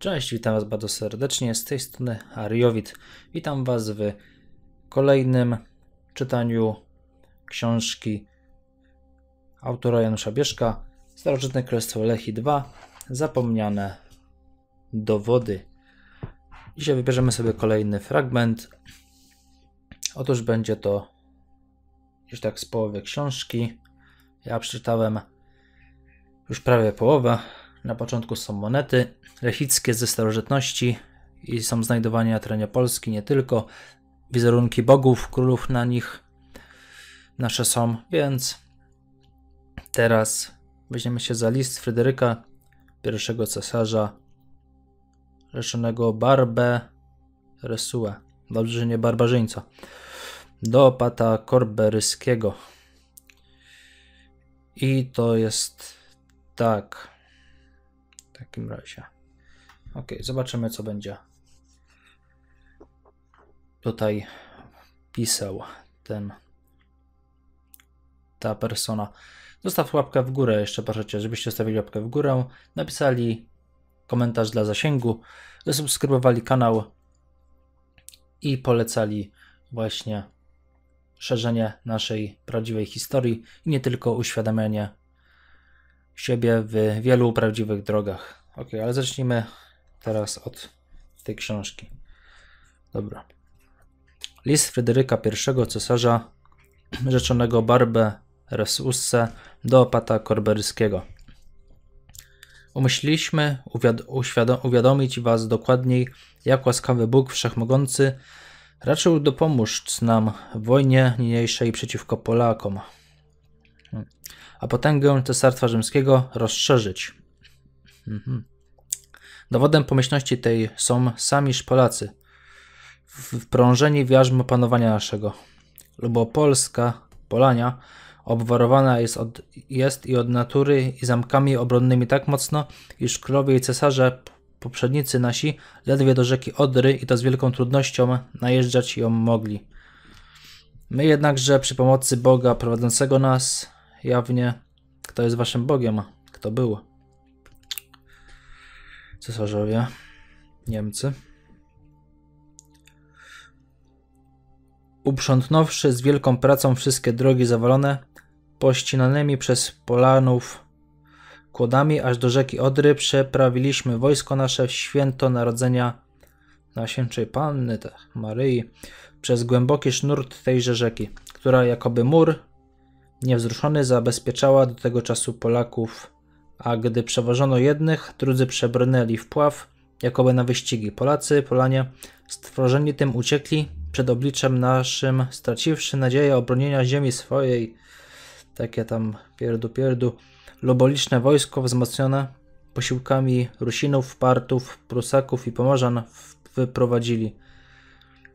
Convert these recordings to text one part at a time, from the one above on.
Cześć, witam Was bardzo serdecznie. Z tej strony Ariowit. Witam Was w kolejnym czytaniu książki autora Janusza Bieszka Starożytne Królestwo Lechi 2 Zapomniane dowody. Dzisiaj wybierzemy sobie kolejny fragment. Otóż będzie to już tak z połowy książki. Ja przeczytałem już prawie połowę, na początku są monety lechickie ze starożytności i są znajdowane na terenie Polski nie tylko. Wizerunki bogów, królów na nich nasze są, więc teraz weźmiemy się za list Fryderyka, pierwszego cesarza rzeszonego Barbę Resue. Dobrze, że nie barbarzyńca. Do pata korberyskiego. I to jest tak takim razie. Ok, zobaczymy co będzie tutaj pisał ten ta persona. Zostaw łapkę w górę jeszcze proszę Cię, żebyście stawili łapkę w górę, napisali komentarz dla zasięgu, zasubskrybowali kanał i polecali właśnie szerzenie naszej prawdziwej historii i nie tylko uświadamianie siebie w wielu prawdziwych drogach. Ok, ale zacznijmy teraz od tej książki. Dobra. List Fryderyka I cesarza rzeczonego Barbę Resusse do opata korberyskiego. Umyśliliśmy uwiadom uwiadomić was dokładniej, jak łaskawy Bóg Wszechmogący raczył dopomóż nam w wojnie niniejszej przeciwko Polakom a potęgę cesarstwa rzymskiego rozszerzyć. Mhm. Dowodem pomyślności tej są samiż Polacy, wprążeni w jarzmo panowania naszego. Lubo Polska, Polania, obwarowana jest, od, jest i od natury i zamkami obronnymi tak mocno, iż królowie i cesarze poprzednicy nasi ledwie do rzeki Odry i to z wielką trudnością najeżdżać ją mogli. My jednakże przy pomocy Boga prowadzącego nas jawnie, kto jest waszym bogiem, kto był. Cesarzowie, Niemcy. Uprzątnąwszy z wielką pracą wszystkie drogi zawalone, pościnanymi przez Polanów kłodami aż do rzeki Odry przeprawiliśmy wojsko nasze w święto narodzenia Najświętszej Panny Maryi przez głęboki sznurt tejże rzeki, która jakoby mur niewzruszony zabezpieczała do tego czasu Polaków, a gdy przewożono jednych, drudzy przebrnęli w pław, jakoby na wyścigi. Polacy, Polanie, stworzeni tym uciekli przed obliczem naszym, straciwszy nadzieję obronienia ziemi swojej. Takie tam pierdu pierdu. Luboliczne wojsko wzmocnione posiłkami Rusinów, Partów, Prusaków i Pomorzan wyprowadzili.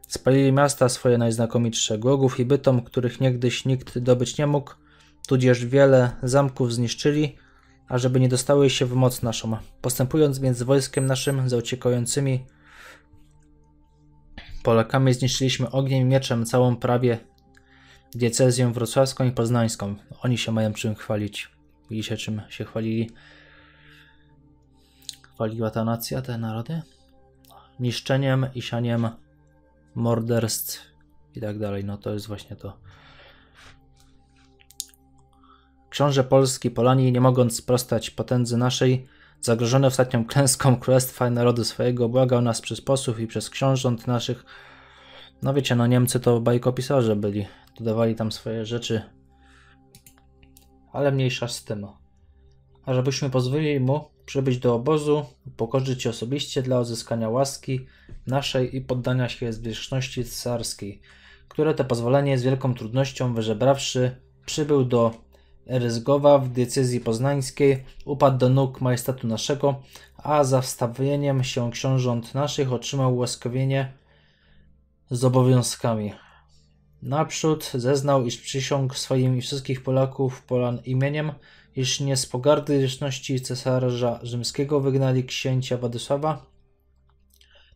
Spalili miasta swoje najznakomitsze, Głogów i Bytom, których niegdyś nikt dobyć nie mógł, tudzież wiele zamków zniszczyli, ażeby nie dostały się w moc naszą. Postępując między wojskiem naszym za uciekającymi Polakami zniszczyliśmy ogniem i mieczem całą prawie diecezję wrocławską i poznańską. Oni się mają czym chwalić. Widzicie czym się chwalili? Chwaliła ta nacja, te narody? Niszczeniem i sianiem morderstw i tak dalej. No to jest właśnie to. Książę Polski, Polani, nie mogąc sprostać potędzy naszej, zagrożony ostatnią klęską królestwa i narodu swojego, błagał nas przez posłów i przez książąt naszych. No wiecie, no Niemcy to bajkopisarze byli, dodawali tam swoje rzeczy, ale mniejsza z tym. A żebyśmy pozwolili mu przybyć do obozu, upokorzyć się osobiście dla odzyskania łaski naszej i poddania się zwierzchności carskiej, które to pozwolenie z wielką trudnością wyżebrawszy przybył do Ryzgowa w decyzji poznańskiej, upadł do nóg majestatu naszego, a za wstawieniem się książąt naszych otrzymał łaskawienie z obowiązkami. Naprzód zeznał, iż przysiąg swoim i wszystkich Polaków Polan imieniem, iż nie z pogardy liczności cesarza rzymskiego wygnali księcia Władysława,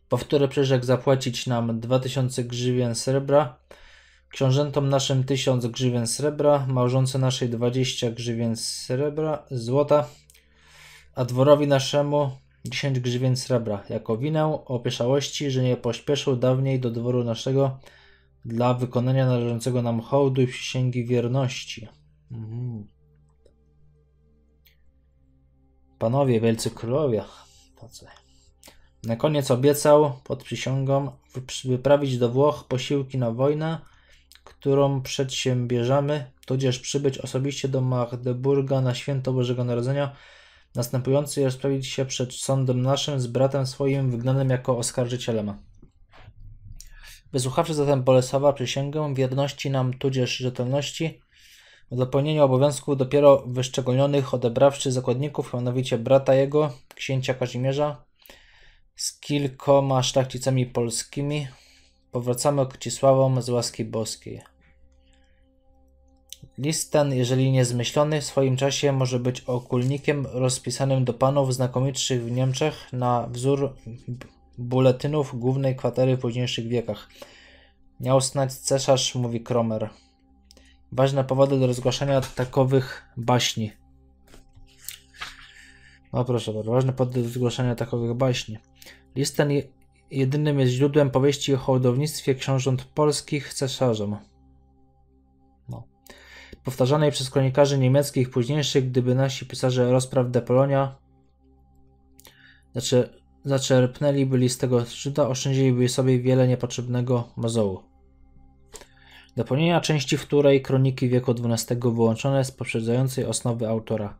po wtóre zapłacić nam 2000 grzywien srebra, książętom naszym 1000 grzywien srebra, małżonce naszej 20 grzywien srebra, złota, a dworowi naszemu 10 grzywien srebra, jako winę opieszałości, że nie pośpieszył dawniej do dworu naszego dla wykonania należącego nam hołdu i przysięgi wierności. Mhm. Panowie, wielcy królowie, tacy. Na koniec obiecał pod przysięgą wyprawić do Włoch posiłki na wojnę, którą przedsiębierzamy, tudzież przybyć osobiście do Magdeburga na święto Bożego Narodzenia, następujący i rozprawić się przed sądem naszym z bratem swoim wygnanym jako oskarżycielem. Wysłuchawszy zatem Bolesława przysięgę wierności nam tudzież rzetelności, dopełnieniu obowiązków dopiero wyszczególnionych, odebrawszy zakładników, mianowicie brata jego, księcia Kazimierza, z kilkoma szlachcicami polskimi, powracamy ku z łaski boskiej. List ten, jeżeli nie zmyślony, w swoim czasie może być okulnikiem rozpisanym do panów znakomitszych w Niemczech na wzór buletynów głównej kwatery w późniejszych wiekach. Miał snać cesarz, mówi Kromer ważne powody do rozgłaszania takowych baśni. No proszę bardzo, ważne powody do zgłaszania takowych baśni. List ten jedynym jest źródłem powieści o hołdownictwie książąt polskich cesarzom. No. Powtarzanej przez kronikarzy niemieckich późniejszych, gdyby nasi pisarze rozpraw Depolonia zaczerpnęli byli z tego szczyta, oszczędziliby sobie wiele niepotrzebnego mazołu dopełnienia części w której Kroniki wieku XII wyłączone z poprzedzającej osnowy autora.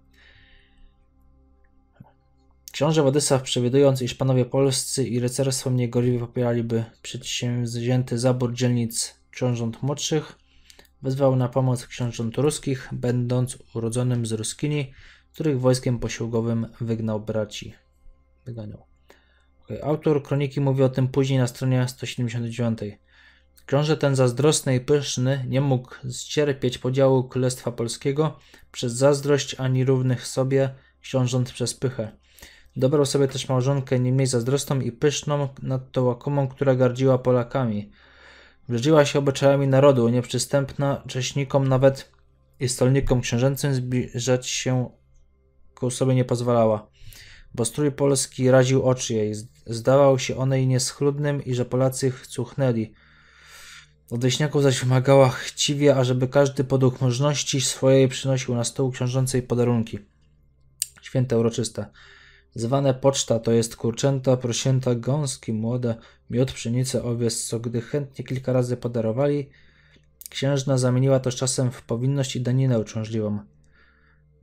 Książę Władysław, przewidując, iż panowie polscy i rycerstwo mniej gorliwie popieraliby przedsięwzięty zabór dzielnic książąt młodszych, wezwał na pomoc książąt ruskich, będąc urodzonym z Ruskini, których wojskiem posiłgowym wygnał braci. Wyganiał. Okay. Autor kroniki mówi o tym później na stronie 179. Książę ten zazdrosny i pyszny nie mógł zcierpieć podziału Królestwa Polskiego przez zazdrość ani równych sobie książąt przez pychę. Dobrał sobie też małżonkę nie mniej zazdrosną i pyszną nadto łakomą, która gardziła Polakami. Brzydziła się obyczajami narodu, nieprzystępna cześnikom nawet i stolnikom książęcym zbliżać się ku sobie nie pozwalała, bo strój polski raził oczy jej. Zdawał się onej nieschludnym i że Polacy cuchnęli – od leśniaków zaś wymagała chciwie, ażeby każdy podług możności swojej przynosił na stół książącej podarunki. Święte uroczyste. Zwane poczta to jest kurczęta, prosięta, gąski młode, miód, pszenice, owiec, co gdy chętnie kilka razy podarowali, księżna zamieniła to z czasem w powinność i daninę uciążliwą.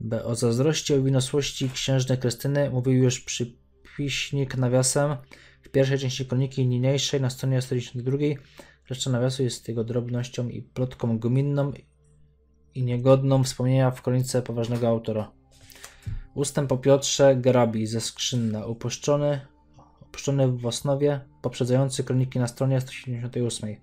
By O zazdrości o winosłości księżnej Krystyny mówił już przypiśnik nawiasem w pierwszej części kroniki niniejszej na stronie 192, Reszta nawiasu jest jego drobnością i plotką gminną i niegodną wspomnienia w kronice poważnego autora. Ustęp po Piotrze grabi ze skrzynna, upuszczony, upuszczony w osnowie, poprzedzający kroniki na stronie 178.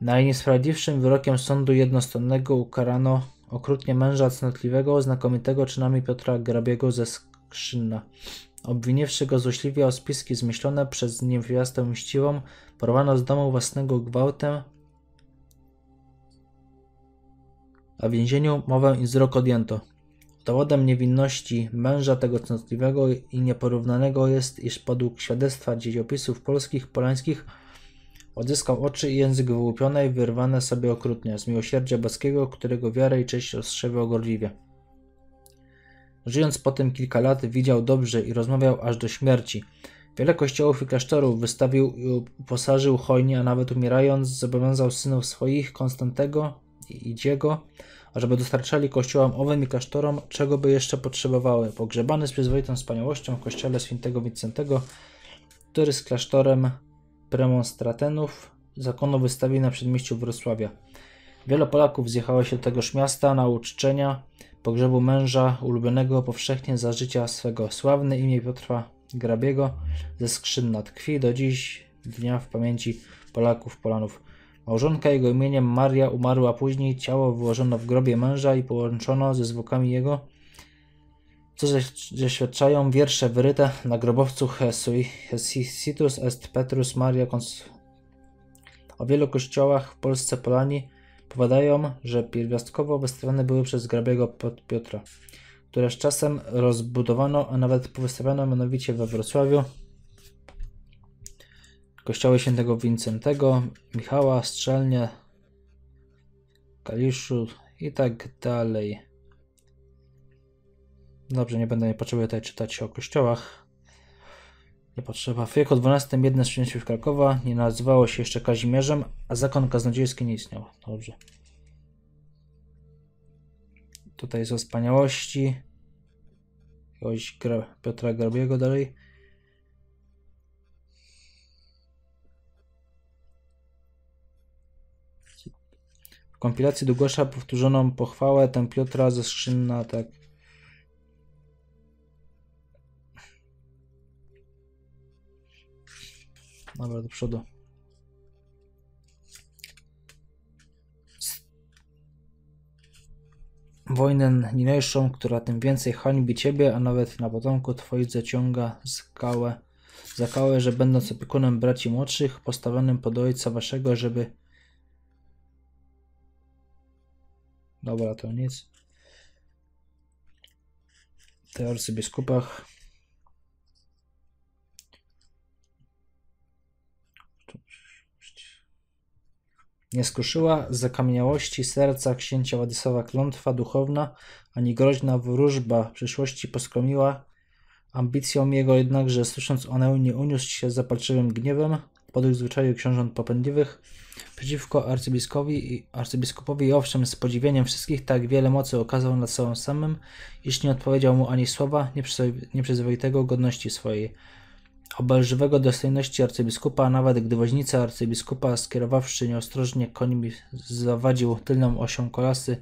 Najniesprawiedliwszym wyrokiem sądu jednostronnego ukarano okrutnie męża cnotliwego, znakomitego czynami Piotra Grabiego ze skrzynna. Obwiniwszy go złośliwie o spiski zmyślone przez niewiastę mściwą, porwano z domu własnego gwałtem, a w więzieniu mowę i wzrok odjęto. Dowodem niewinności męża tego cnotliwego i nieporównanego jest, iż podług świadectwa dziejopisów polskich, polańskich, odzyskał oczy i język wyłupione i wyrwane sobie okrutnie, z miłosierdzia boskiego, którego wiarę i cześć rozstrzewia gorliwie. Żyjąc potem kilka lat, widział dobrze i rozmawiał aż do śmierci. Wiele kościołów i klasztorów wystawił i uposażył hojnie, a nawet umierając zobowiązał synów swoich, Konstantego i Idziego, ażeby dostarczali kościołom owym i klasztorom, czego by jeszcze potrzebowały. Pogrzebany z przyzwoitą wspaniałością w kościele świętego Wincentego, który z klasztorem premonstratenów zakonu wystawił na przedmieściu Wrocławia. Wiele Polaków zjechało się do tegoż miasta na uczczenia pogrzebu męża ulubionego powszechnie za życia swego sławne imię Piotra Grabiego ze skrzynna tkwi do dziś dnia w pamięci Polaków, Polanów. Małżonka jego imieniem Maria umarła później, ciało wyłożono w grobie męża i połączono ze zwłokami jego, co zaświadczają wiersze wyryte na grobowcu Hesui. Hesitus est Petrus Maria Cons... O wielu kościołach w Polsce Polani Powiadają, że pierwiastkowo wystawione były przez pod Piotra, które z czasem rozbudowano, a nawet powystawiano mianowicie we Wrocławiu, kościoły świętego Wincentego, Michała, Strzelnia, Kaliszu i tak dalej. Dobrze, nie będę nie potrzebował tutaj czytać o kościołach. Nie potrzeba. W wieku XII jedne z księciów Krakowa nie nazywało się jeszcze Kazimierzem, a zakon kaznodziejski nie istniał. Dobrze. Tutaj są wspaniałości. Jakiegoś Gra Piotra Grabiego dalej. W kompilacji Dugosza powtórzoną pochwałę ten Piotra ze skrzynna tak Dobra, do przodu. Wojnę niniejszą, która tym więcej hańbi ciebie, a nawet na potomku twoich zaciąga skałę, zakałe, że będąc opiekunem braci młodszych, postawionym pod ojca waszego, żeby... Dobra, to nic. Te biskupach. Nie skruszyła z zakamieniałości serca księcia Władysława klątwa duchowna, ani groźna wróżba przyszłości poskromiła ambicją jego jednakże, słysząc o nie uniósł się zapalczywym gniewem, podłych zwyczaju książąt popędliwych, przeciwko arcybiskowi i arcybiskupowi owszem, z podziwieniem wszystkich tak wiele mocy okazał nad sobą samym, iż nie odpowiedział mu ani słowa nieprzyzwoitego godności swojej obelżywego dostojności arcybiskupa, a nawet gdy woźnica arcybiskupa, skierowawszy nieostrożnie końmi, zawadził tylną osią kolasy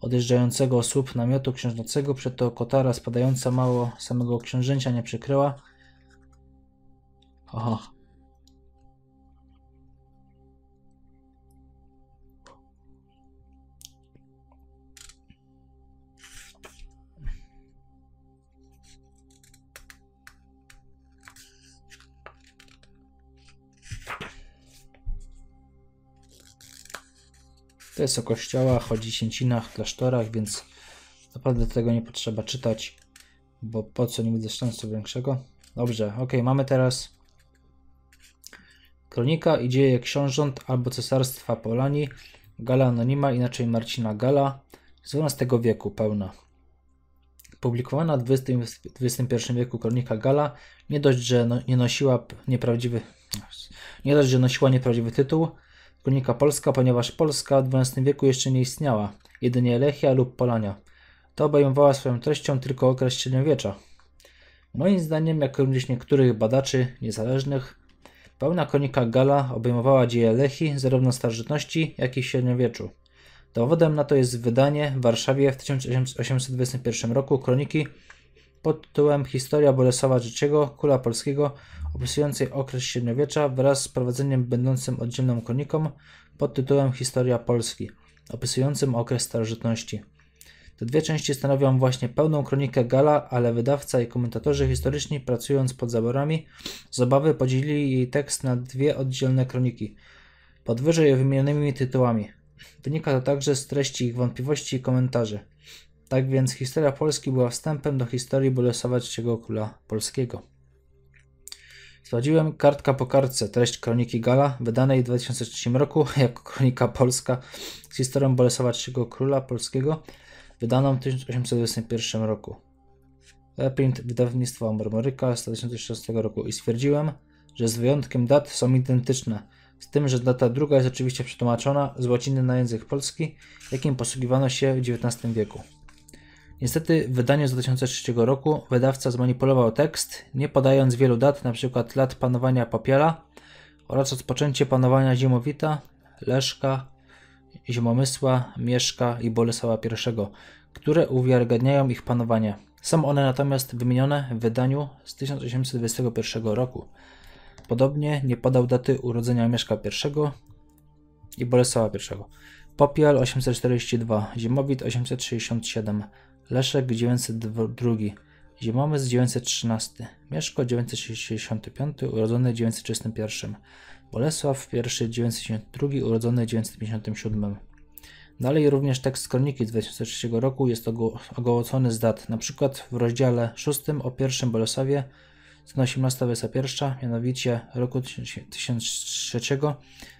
odjeżdżającego słup namiotu księżnocego, przeto kotara spadająca mało samego książęcia nie przykryła. Oho, To jest o kościołach, o dziesięcinach, klasztorach, więc naprawdę tego nie potrzeba czytać, bo po co nie widzę sensu większego. Dobrze, ok, mamy teraz Kronika i dzieje książąt albo cesarstwa Polani, Gala Anonima, inaczej Marcina Gala, z XII wieku pełna. Publikowana w XXI wieku kronika Gala nie dość, że no, nie nosiła nieprawdziwy nie dość, że nosiła nieprawdziwy tytuł, Kronika polska, ponieważ Polska w XII wieku jeszcze nie istniała, jedynie Lechia lub Polania. To obejmowała swoją treścią tylko okres średniowiecza. Moim zdaniem, jak również niektórych badaczy niezależnych, pełna kronika Gala obejmowała dzieje Lechi zarówno starożytności, jak i średniowieczu. Dowodem na to jest wydanie w Warszawie w 1821 roku kroniki pod tytułem Historia Bolesława III, Króla Polskiego opisującej okres średniowiecza wraz z prowadzeniem będącym oddzielną kroniką pod tytułem Historia Polski, opisującym okres starożytności. Te dwie części stanowią właśnie pełną kronikę Gala, ale wydawca i komentatorzy historyczni, pracując pod zaborami, z obawy podzielili jej tekst na dwie oddzielne kroniki, pod wyżej wymienionymi tytułami. Wynika to także z treści ich wątpliwości i komentarzy. Tak więc historia Polski była wstępem do historii Bolesława Króla Polskiego. Sprawdziłem kartka po kartce treść Kroniki Gala, wydanej w 2003 roku jako Kronika Polska z historią Bolesława III Króla Polskiego, wydaną w 1821 roku. Reprint wydawnictwa Mormoryka z 2016 roku i stwierdziłem, że z wyjątkiem dat są identyczne, z tym, że data druga jest oczywiście przetłumaczona z łaciny na język polski, jakim posługiwano się w XIX wieku. Niestety w wydaniu z 2003 roku wydawca zmanipulował tekst, nie podając wielu dat, np. lat panowania Popiela oraz rozpoczęcie panowania Zimowita, Leszka, Zimomysła, Mieszka i Bolesława I, które uwiarygadniają ich panowanie. Są one natomiast wymienione w wydaniu z 1821 roku. Podobnie nie podał daty urodzenia Mieszka I i Bolesława I. Popiel 842, Zimowit 867, Leszek 902, z 913, Mieszko 965, urodzony 931, Bolesław I 992, urodzony 957. Dalej również tekst kroniki 2003 roku jest ogołocony z dat, na przykład w rozdziale 6 o pierwszym Bolesławie, z 18 mianowicie roku 1003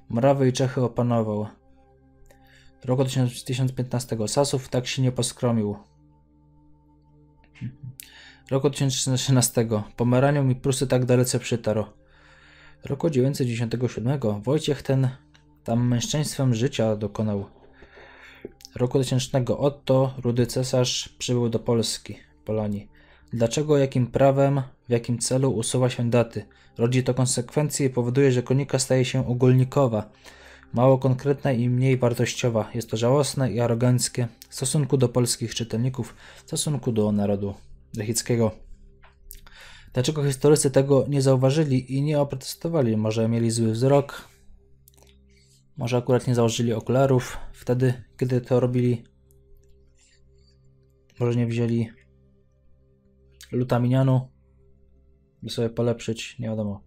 Morawy i Czechy opanował. Roku 1015 Sasów tak się nie poskromił. Roku 2013 Pomeranią i Prusy tak dalece przytarł. Roku 1997 Wojciech ten tam męszczeństwem życia dokonał. Roku 2000 Otto, rudy cesarz, przybył do Polski, Polonii. Dlaczego, jakim prawem, w jakim celu usuwa się daty? Rodzi to konsekwencje i powoduje, że konika staje się ogólnikowa, mało konkretna i mniej wartościowa. Jest to żałosne i aroganckie w stosunku do polskich czytelników, w stosunku do narodu. Lechickiego. Dlaczego historycy tego nie zauważyli i nie oprotestowali? Może mieli zły wzrok? Może akurat nie założyli okularów wtedy, kiedy to robili? Może nie wzięli lutaminianu, by sobie polepszyć? Nie wiadomo.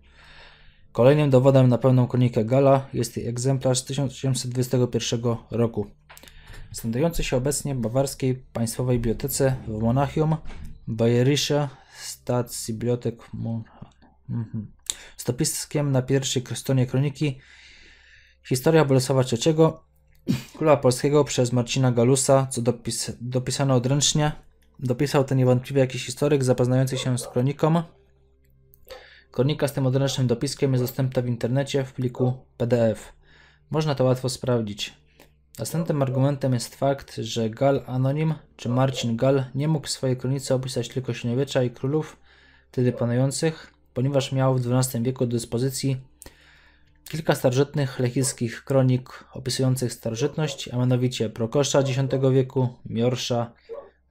Kolejnym dowodem na pełną kronikę Gala jest jej egzemplarz z 1821 roku znajdujący się obecnie w bawarskiej państwowej bibliotece w Monachium Bajerisza, Stat z Bibliotek Monhan. Mhm. na pierwszej stronie kroniki Historia Bolesława III, króla polskiego przez Marcina Galusa, co dopis, dopisano odręcznie. Dopisał ten niewątpliwie jakiś historyk zapoznający się z kroniką. Kronika z tym odręcznym dopiskiem jest dostępna w internecie w pliku PDF. Można to łatwo sprawdzić. Następnym argumentem jest fakt, że Gal Anonim czy Marcin Gal nie mógł swojej kronice opisać tylko Średniowiecza i królów wtedy panujących, ponieważ miał w XII wieku do dyspozycji kilka starożytnych lechickich kronik opisujących starożytność, a mianowicie Prokosza X wieku, Miorsza,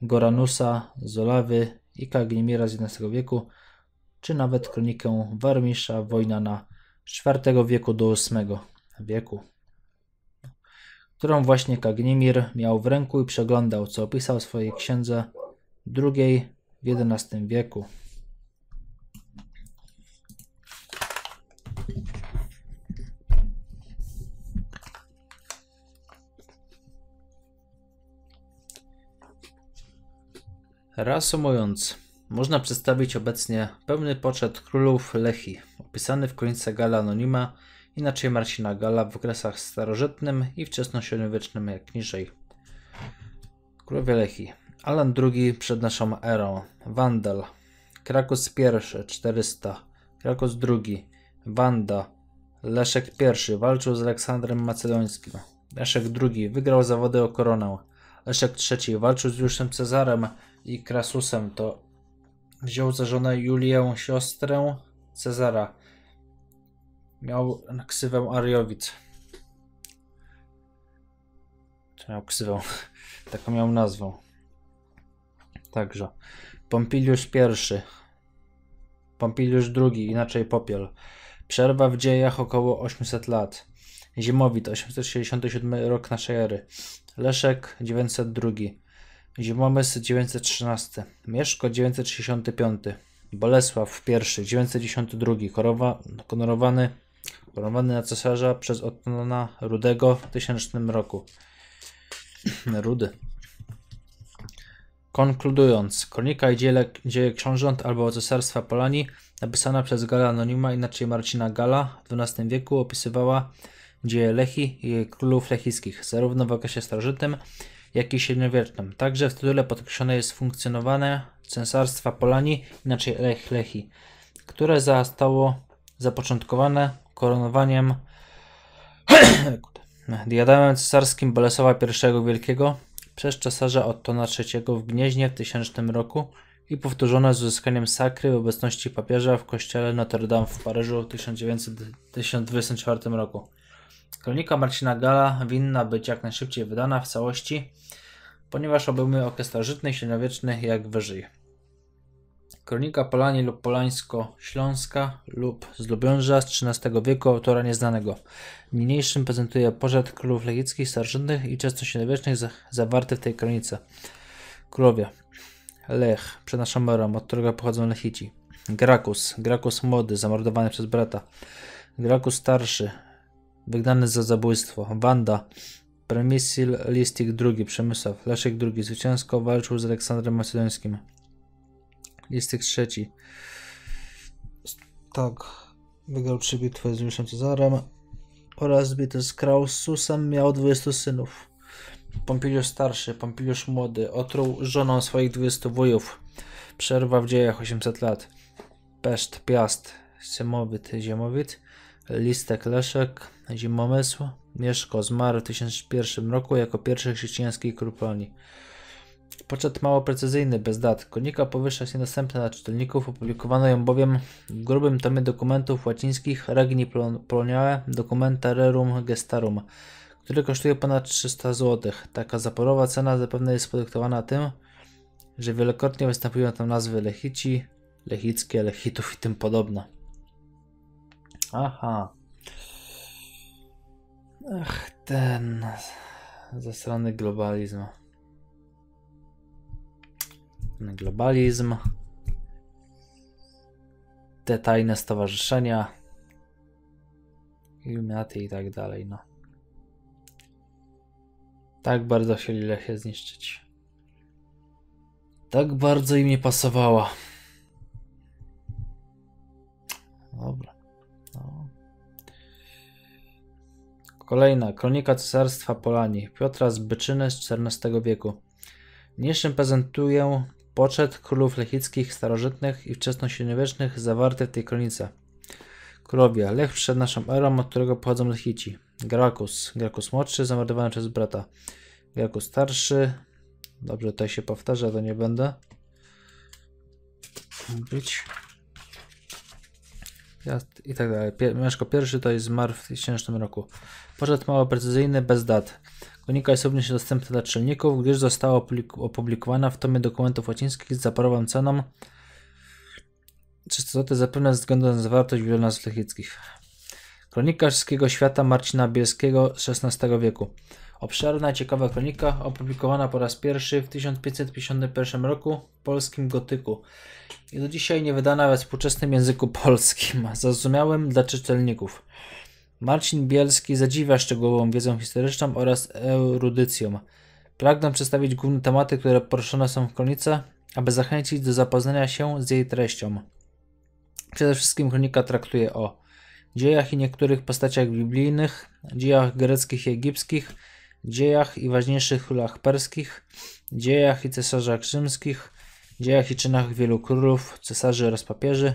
Goranusa, Zolawy i Kagnimira z XI wieku, czy nawet kronikę Warmisza Wojna na IV wieku do VIII wieku którą właśnie Kagnimir miał w ręku i przeglądał, co opisał w swojej księdze drugiej w XI wieku. Reasumując, można przedstawić obecnie pełny poczet królów Lechi, opisany w końcu Gala Anonima inaczej Marcina Gala w okresach starożytnym i wczesnośredniowiecznym jak niżej. Królowie Lechi. Alan II przed naszą erą. Wandal. Krakus I 400. Krakus II. Wanda. Leszek I walczył z Aleksandrem Macedońskim. Leszek II wygrał zawody o koronę. Leszek III walczył z Juszem Cezarem i Krasusem. To wziął za żonę Julię, siostrę Cezara. Miał ksywę Ariowic. Czy miał ksywę? Taką miał nazwę. Także. Pompiliusz I. Pompiliusz II, inaczej Popiel. Przerwa w dziejach około 800 lat. Zimowit, 867 rok naszej ery. Leszek, 902. Zimomysł, 913. Mieszko, 965. Bolesław I, 912. Korowa, Koronowany na cesarza przez Otona Rudego w 1000 roku. Rudy. Konkludując, kronika i dzieje, dzieje książąt albo cesarstwa Polani, napisana przez Gala Anonima, inaczej Marcina Gala, w XII wieku opisywała dzieje Lechi i królów lechickich, zarówno w okresie starożytnym, jak i średniowiecznym. Także w tytule podkreślone jest funkcjonowanie cesarstwa Polani, inaczej Lech Lechi, które zostało zapoczątkowane koronowaniem diademem cesarskim Bolesława I Wielkiego przez cesarza Ottona III w Gnieźnie w 1000 roku i powtórzone z uzyskaniem sakry w obecności papieża w kościele Notre Dame w Paryżu w 1924 roku. Kronika Marcina Gala winna być jak najszybciej wydana w całości, ponieważ obejmuje okres starożytny i średniowieczny jak wyżej. Kronika Polanie lub Polańsko-Śląska lub z Lubiąża z XIII wieku autora nieznanego. Niniejszym prezentuje pożet królów legickich, starożytnych i często częstośredniowiecznych zawarty w tej kronice. Królowie Lech, Przenaszomerom, od którego pochodzą Lechici. Grakus, Grakus młody, zamordowany przez brata. Grakus starszy, wygnany za zabójstwo. Wanda, Premisil Listik II, Przemysław. Leszek II zwycięsko walczył z Aleksandrem Macedońskim trzeci. Tak, wygrał trzy bitwy z Juliuszem Cezarem oraz bitwę z Kraususem, miał 20 synów. Pompiliusz starszy, Pompiliusz młody, otruł żoną swoich 20 wujów. Przerwa w dziejach 800 lat. Peszt, Piast, Symowit, Ziemowit, Listek, Leszek, Zimomysł, Mieszko zmarł w 1001 roku jako pierwszy chrześcijański król Polonii. Poczet mało precyzyjny, bez dat. Kronika powyższa jest niedostępna dla czytelników. Opublikowano ją bowiem w grubym tomie dokumentów łacińskich Regni Poloniae Documenta Rerum Gestarum, który kosztuje ponad 300 zł. Taka zaporowa cena zapewne jest podyktowana tym, że wielokrotnie występują tam nazwy Lechici, Lechickie, Lechitów i tym podobne. Aha. Ach, ten zasrany globalizm globalizm, te tajne stowarzyszenia, Illuminati i tak dalej, no. Tak bardzo chcieli Lechię zniszczyć. Tak bardzo im nie pasowała. Dobra. No. Kolejna. Kronika Cesarstwa Polani. Piotra z Byczyny z XIV wieku. Niniejszym prezentuję Poczet królów lechickich, starożytnych i wczesnośredniowiecznych zawarty w tej kronice. Królowie, Lech przed naszą erą, od którego pochodzą Lechici. Grakus, Grakus młodszy, zamordowany przez brata. Grakus starszy, dobrze, to się powtarza, to nie będę mówić. I tak dalej. Mieszko pierwszy to jest zmarł w 1000 roku. Poczet mało precyzyjny, bez dat. Kronika jest również dostępna dla czytelników, gdyż została opublikowana w tomie dokumentów łacińskich z zaporową ceną 300 zł, zapewne ze względu na zawartość bilionów szlacheckich. Kronika Wszystkiego Świata Marcina Bielskiego z XVI wieku. Obszerna, ciekawa kronika, opublikowana po raz pierwszy w 1551 roku w polskim gotyku i do dzisiaj nie wydana we współczesnym języku polskim, zrozumiałym dla czytelników. Marcin Bielski zadziwia szczegółową wiedzą historyczną oraz erudycją. Pragnę przedstawić główne tematy, które poruszone są w kronice, aby zachęcić do zapoznania się z jej treścią. Przede wszystkim kronika traktuje o dziejach i niektórych postaciach biblijnych, dziejach greckich i egipskich, dziejach i ważniejszych królach perskich, dziejach i cesarzach rzymskich, dziejach i czynach wielu królów, cesarzy oraz papieży,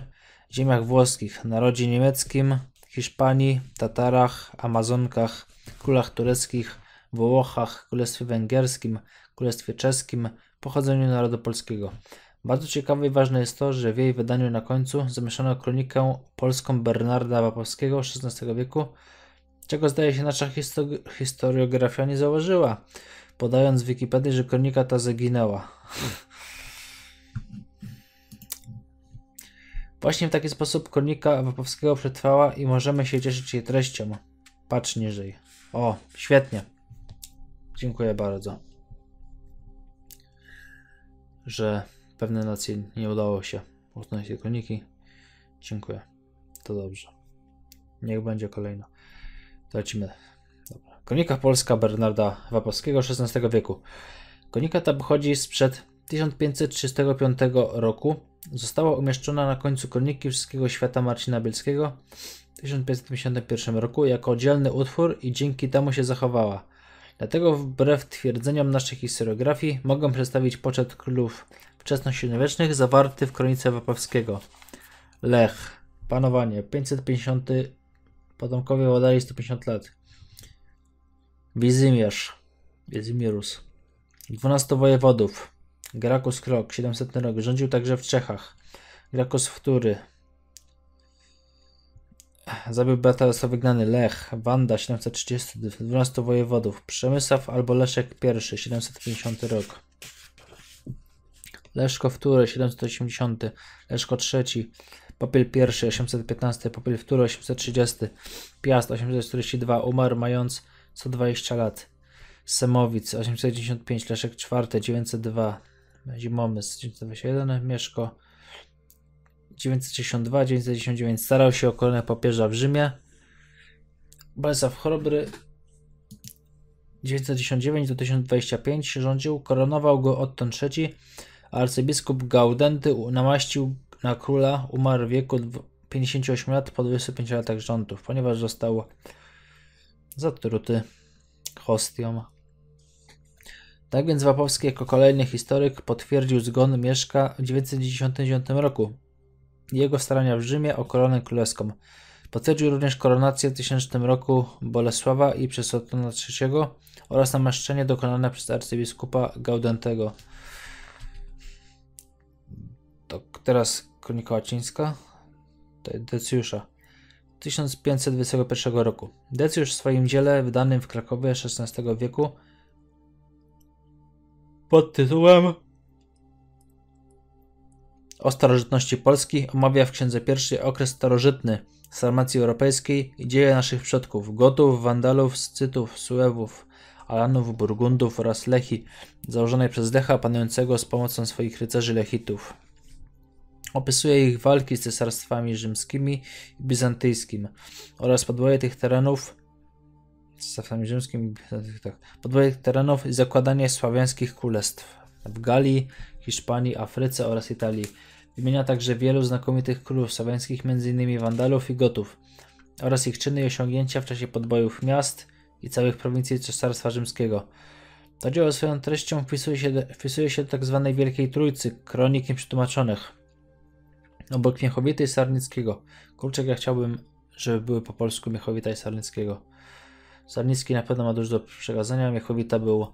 ziemiach włoskich, narodzie niemieckim, Hiszpanii, Tatarach, Amazonkach, królach tureckich, Wołochach, Królestwie Węgierskim, Królestwie Czeskim, pochodzeniu narodu polskiego. Bardzo ciekawe i ważne jest to, że w jej wydaniu na końcu zamieszano kronikę polską Bernarda Wapowskiego XVI wieku, czego zdaje się nasza histori historiografia nie założyła, podając w Wikipedii, że kronika ta zaginęła. Właśnie w taki sposób kronika Wapowskiego przetrwała i możemy się cieszyć jej treścią. Patrz niżej. O, świetnie. Dziękuję bardzo. Że pewne nacje nie udało się usunąć tej kroniki. Dziękuję. To dobrze. Niech będzie kolejna. Lecimy. Dobra. Kronika Polska Bernarda Wapowskiego XVI wieku. Kronika ta pochodzi sprzed 1535 roku została umieszczona na końcu Kroniki Wszystkiego Świata Marcina Bielskiego w 1551 roku jako oddzielny utwór i dzięki temu się zachowała. Dlatego wbrew twierdzeniom naszej historiografii mogą przedstawić poczet królów wczesnośredniowiecznych zawarty w Kronice Wapowskiego. Lech, panowanie, 550, potomkowie władali 150 lat. Wizymierz, Wizymirus, 12 wojewodów, Grakus Krok, 700 rok, rządził także w Czechach. Grakus Wtóry, zabił brata wygnany Lech, Wanda 730, 12 wojewodów, Przemysław albo Leszek I 750 rok. Leszko Wtóry 780, Leszko III, Popiel I 815, Popiel Wtóry 830, Piast 842, umarł mając 120 lat. Semowic 895, Leszek IV 902, Zimomysł 921, Mieszko 962, 999 starał się o koronę papieża w Rzymie. Bolesław Chrobry 919 do 1025 rządził, koronował go Otton III, a arcybiskup Gaudenty namaścił na króla, umarł w wieku 58 lat po 25 latach rządów, ponieważ został zatruty hostią. Tak więc Wapowski jako kolejny historyk potwierdził zgon Mieszka w 999 roku i jego starania w Rzymie o koronę królewską. Potwierdził również koronację w 1000 roku Bolesława i przez Otona III oraz namaszczenie dokonane przez arcybiskupa Gaudentego. To teraz kronika łacińska Decjusza. 1521 roku. Decjusz w swoim dziele wydanym w Krakowie XVI wieku pod tytułem o starożytności Polski omawia w Księdze Pierwszej okres starożytny Sarmacji Europejskiej i dzieje naszych przodków Gotów, Wandalów, Scytów, Suewów, Alanów, Burgundów oraz Lechi, założonej przez Lecha panującego z pomocą swoich rycerzy Lechitów. Opisuje ich walki z cesarstwami rzymskimi i bizantyjskim oraz podwoje tych terenów z Rzymskim tak, podbojek terenów i zakładanie słowiańskich królestw w Galii, Hiszpanii, Afryce oraz Italii. Wymienia także wielu znakomitych królów słowiańskich, m.in. Wandalów i Gotów, oraz ich czyny i osiągnięcia w czasie podbojów miast i całych prowincji Cesarstwa Rzymskiego. To dzieło swoją treścią wpisuje się, wpisuje się do tzw. Tak Wielkiej Trójcy, kronikiem przetłumaczonych, obok Miechowity i Sarnickiego. Kurczak ja chciałbym, żeby były po polsku Miechowita i Sarnickiego. Sarnicki na pewno ma dużo do przekazania. Miechowita był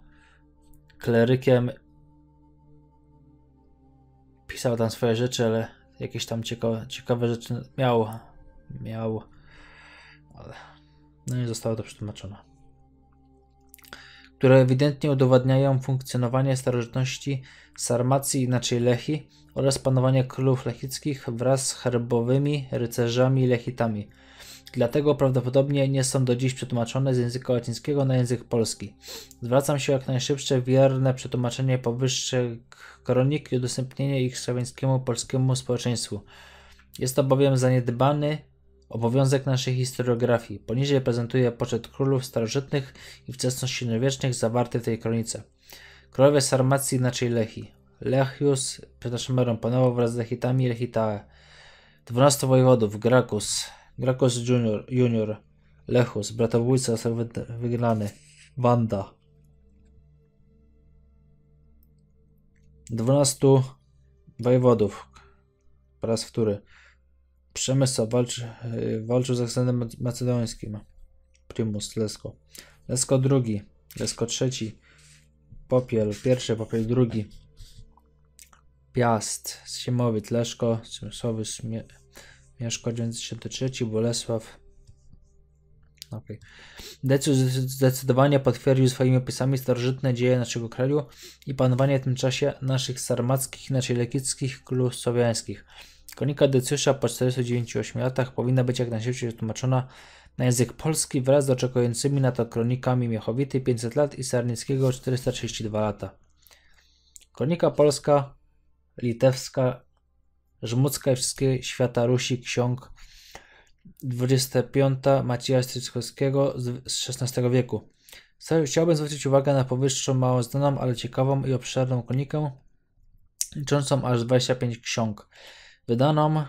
klerykiem. Pisał tam swoje rzeczy, ale jakieś tam ciekawe, ciekawe rzeczy miał. Miał. Ale no nie zostało to przetłumaczone. Które ewidentnie udowadniają funkcjonowanie starożytności Sarmacji, inaczej Lechi, oraz panowanie królów lechickich wraz z herbowymi rycerzami Lechitami – Dlatego prawdopodobnie nie są do dziś przetłumaczone z języka łacińskiego na język polski. Zwracam się jak najszybsze wierne przetłumaczenie powyższych kronik i udostępnienie ich słowiańskiemu polskiemu społeczeństwu. Jest to bowiem zaniedbany obowiązek naszej historiografii. Poniżej prezentuję poczet królów starożytnych i wczesnośredniowiecznych zawarty w tej kronice. Królowie Sarmacji inaczej Lechi. Lechius, przepraszam, panował wraz z Lechitami i Lechitae. 12 wojewodów, Grakus, Grakos Junior, Junior Lechus, bratobójca, serwent wygnany, Wanda, 12 wojewodów, po raz wtóry. Przemysław walczy, walczył z akcentem macedońskim. Primus, Lesko. Lesko drugi, Lesko trzeci, Popiel pierwszy, Popiel drugi. Piast, Siemowit, Leszko, Przemysławy, Śmie Mieszko 93, Bolesław. Okay. Decius zdecydowanie potwierdził swoimi opisami starożytne dzieje naszego kraju i panowanie w tym czasie naszych sarmackich, inaczej lekickich królów słowiańskich. Konika Decjusza po 498 latach powinna być jak najszybciej przetłumaczona na język polski wraz z oczekującymi na to kronikami Miechowity 500 lat i Sarnickiego 432 lata. Kronika polska, litewska Żmudzka i wszystkie świata Rusi, ksiąg 25 Macieja Stryckowskiego z XVI wieku. Chciałbym zwrócić uwagę na powyższą mało znaną, ale ciekawą i obszerną kronikę, liczącą aż 25 ksiąg, wydaną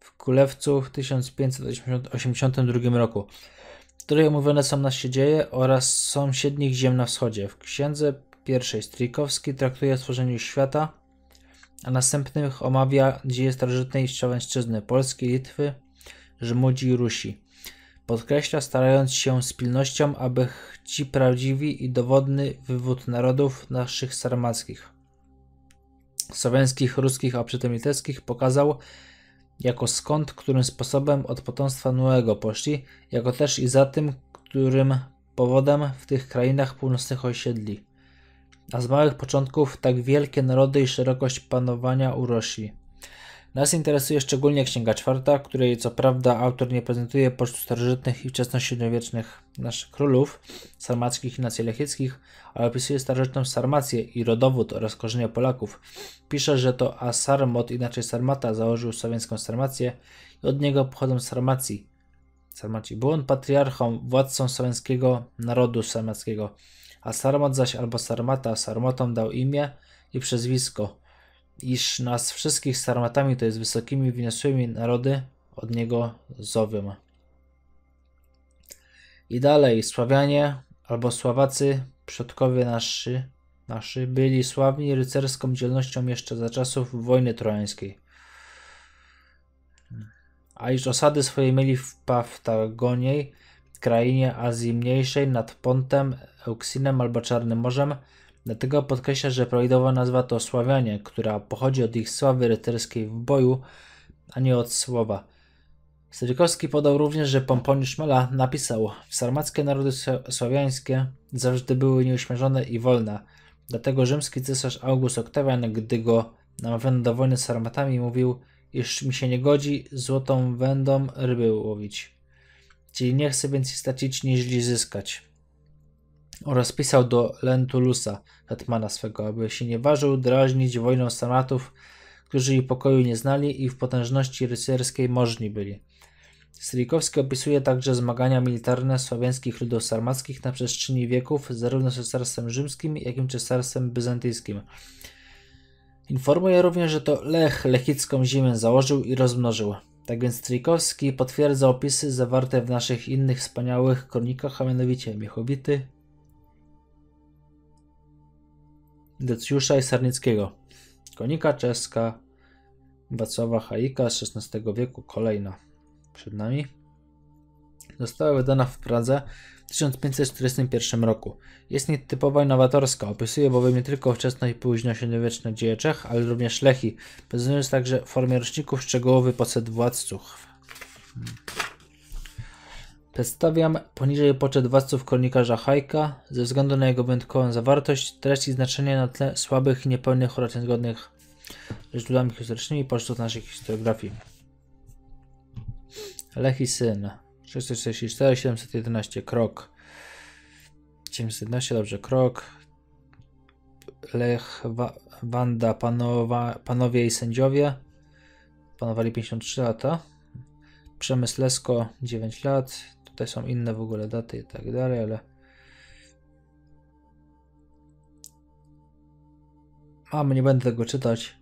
w Kulewcu w 1582 roku, w której omówione są nasze dzieje oraz sąsiednich ziem na wschodzie. W księdze pierwszej Strykowski traktuje o stworzeniu świata, a następnych omawia dzieje starożytnej Słowiańszczyzny, Polski, Litwy, Rzymudzi i Rusi. Podkreśla, starając się z pilnością, aby ci prawdziwi i dowodny wywód narodów naszych sarmackich, sowieckich, ruskich, a przy tym litewskich pokazał, jako skąd, którym sposobem od potomstwa nowego poszli, jako też i za tym, którym powodem w tych krainach północnych osiedli a z małych początków tak wielkie narody i szerokość panowania urośli. Nas interesuje szczególnie Księga Czwarta, której co prawda autor nie prezentuje pocztu starożytnych i wczesnośredniowiecznych naszych królów, sarmackich i nacji ale opisuje starożytną Sarmację i rodowód oraz korzenie Polaków. Pisze, że to Asarmot, inaczej Sarmata, założył słowiańską Sarmację i od niego pochodzą Sarmacji. Sarmaci. Był on patriarchą, władcą słowiańskiego narodu sarmackiego a Sarmat zaś albo Sarmata Sarmatom dał imię i przezwisko, iż nas wszystkich Sarmatami, to jest wysokimi, wyniosłymi narody od niego zowym. I dalej, Sławianie albo Sławacy, przodkowie naszy naszy byli sławni rycerską dzielnością jeszcze za czasów wojny trojańskiej. A iż osady swoje mieli w Paftagoniej, krainie Azji Mniejszej nad Pontem, Euksinem albo Czarnym Morzem, dlatego podkreśla, że prawidłowa nazwa to Sławianie, która pochodzi od ich sławy rycerskiej w boju, a nie od słowa. Strykowski podał również, że Pomponiusz Mela napisał Sarmackie narody słowiańskie zawsze były nieuśmierzone i wolne, dlatego rzymski cesarz August Oktawian, gdy go namawiano do wojny z Sarmatami, mówił, iż mi się nie godzi złotą wędą ryby łowić czyli nie chce więcej stracić niż zyskać. Oraz pisał do Lentulusa, hetmana swego, aby się nie ważył drażnić wojną senatów, którzy jej pokoju nie znali i w potężności rycerskiej możni byli. Strykowski opisuje także zmagania militarne słowiańskich ludów sarmackich na przestrzeni wieków zarówno z cesarstwem rzymskim, jak i cesarstwem bizantyjskim. Informuje również, że to Lech lechicką ziemię założył i rozmnożył. Tak więc Trykowski potwierdza opisy zawarte w naszych innych wspaniałych kronikach, a mianowicie Miechowity, Decjusza i Sarnickiego. Konika czeska Wacława Haika z XVI wieku, kolejna przed nami. Została wydana w Pradze 1541 roku. Jest nietypowa i nowatorska, opisuje bowiem nie tylko wczesne i późno średniowieczne dzieje Czech, ale również Lechi, prezentując także w formie roczników szczegółowy podset władców. Hmm. Przedstawiam poniżej poczet władców kronikarza Hajka, ze względu na jego wyjątkową zawartość, treść i znaczenie na tle słabych i niepełnych oraz niezgodnych ze źródłami historycznymi pocztów naszej historiografii. Lechi syn. 644, 711 krok. 711, dobrze, krok. Lech, Wa Wanda, panowa, panowie i sędziowie. Panowali 53 lata. Przemysł Lesko 9 lat. Tutaj są inne w ogóle daty i tak dalej, ale. A, nie będę tego czytać.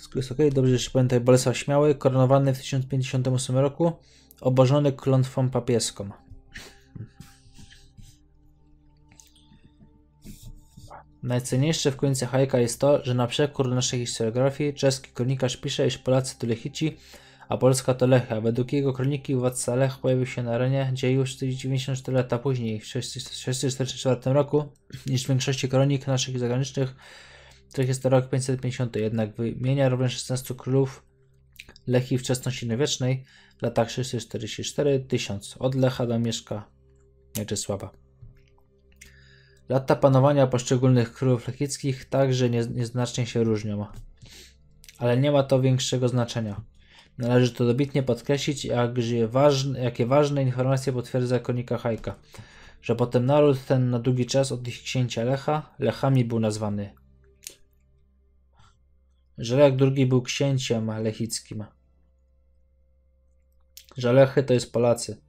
Wszystko jest ok, dobrze, że pamiętaj Bolesław Śmiały, koronowany w 1058 roku, obożony klątwą papieską. Najcenniejsze w końcu Hajka jest to, że na przekór naszej historiografii czeski kronikarz pisze, iż Polacy to Lechici, a Polska to Lecha. Według jego kroniki władca Lech pojawił się na arenie dzieju 94 lata później, w 644 roku, niż w większości kronik naszych zagranicznych których jest to rok 550, jednak wymienia również 16 królów Lechii wczesnośredniowiecznej w latach 644-1000 od Lecha do Mieszka Mieczysława. Lata panowania poszczególnych królów lechickich także nieznacznie się różnią, ale nie ma to większego znaczenia. Należy to dobitnie podkreślić, jakże ważne, jakie ważne informacje potwierdza konika Hajka, że potem naród ten na długi czas od ich księcia Lecha, Lechami był nazwany, żelech II był księciem lechickim. Żelechy to jest Polacy.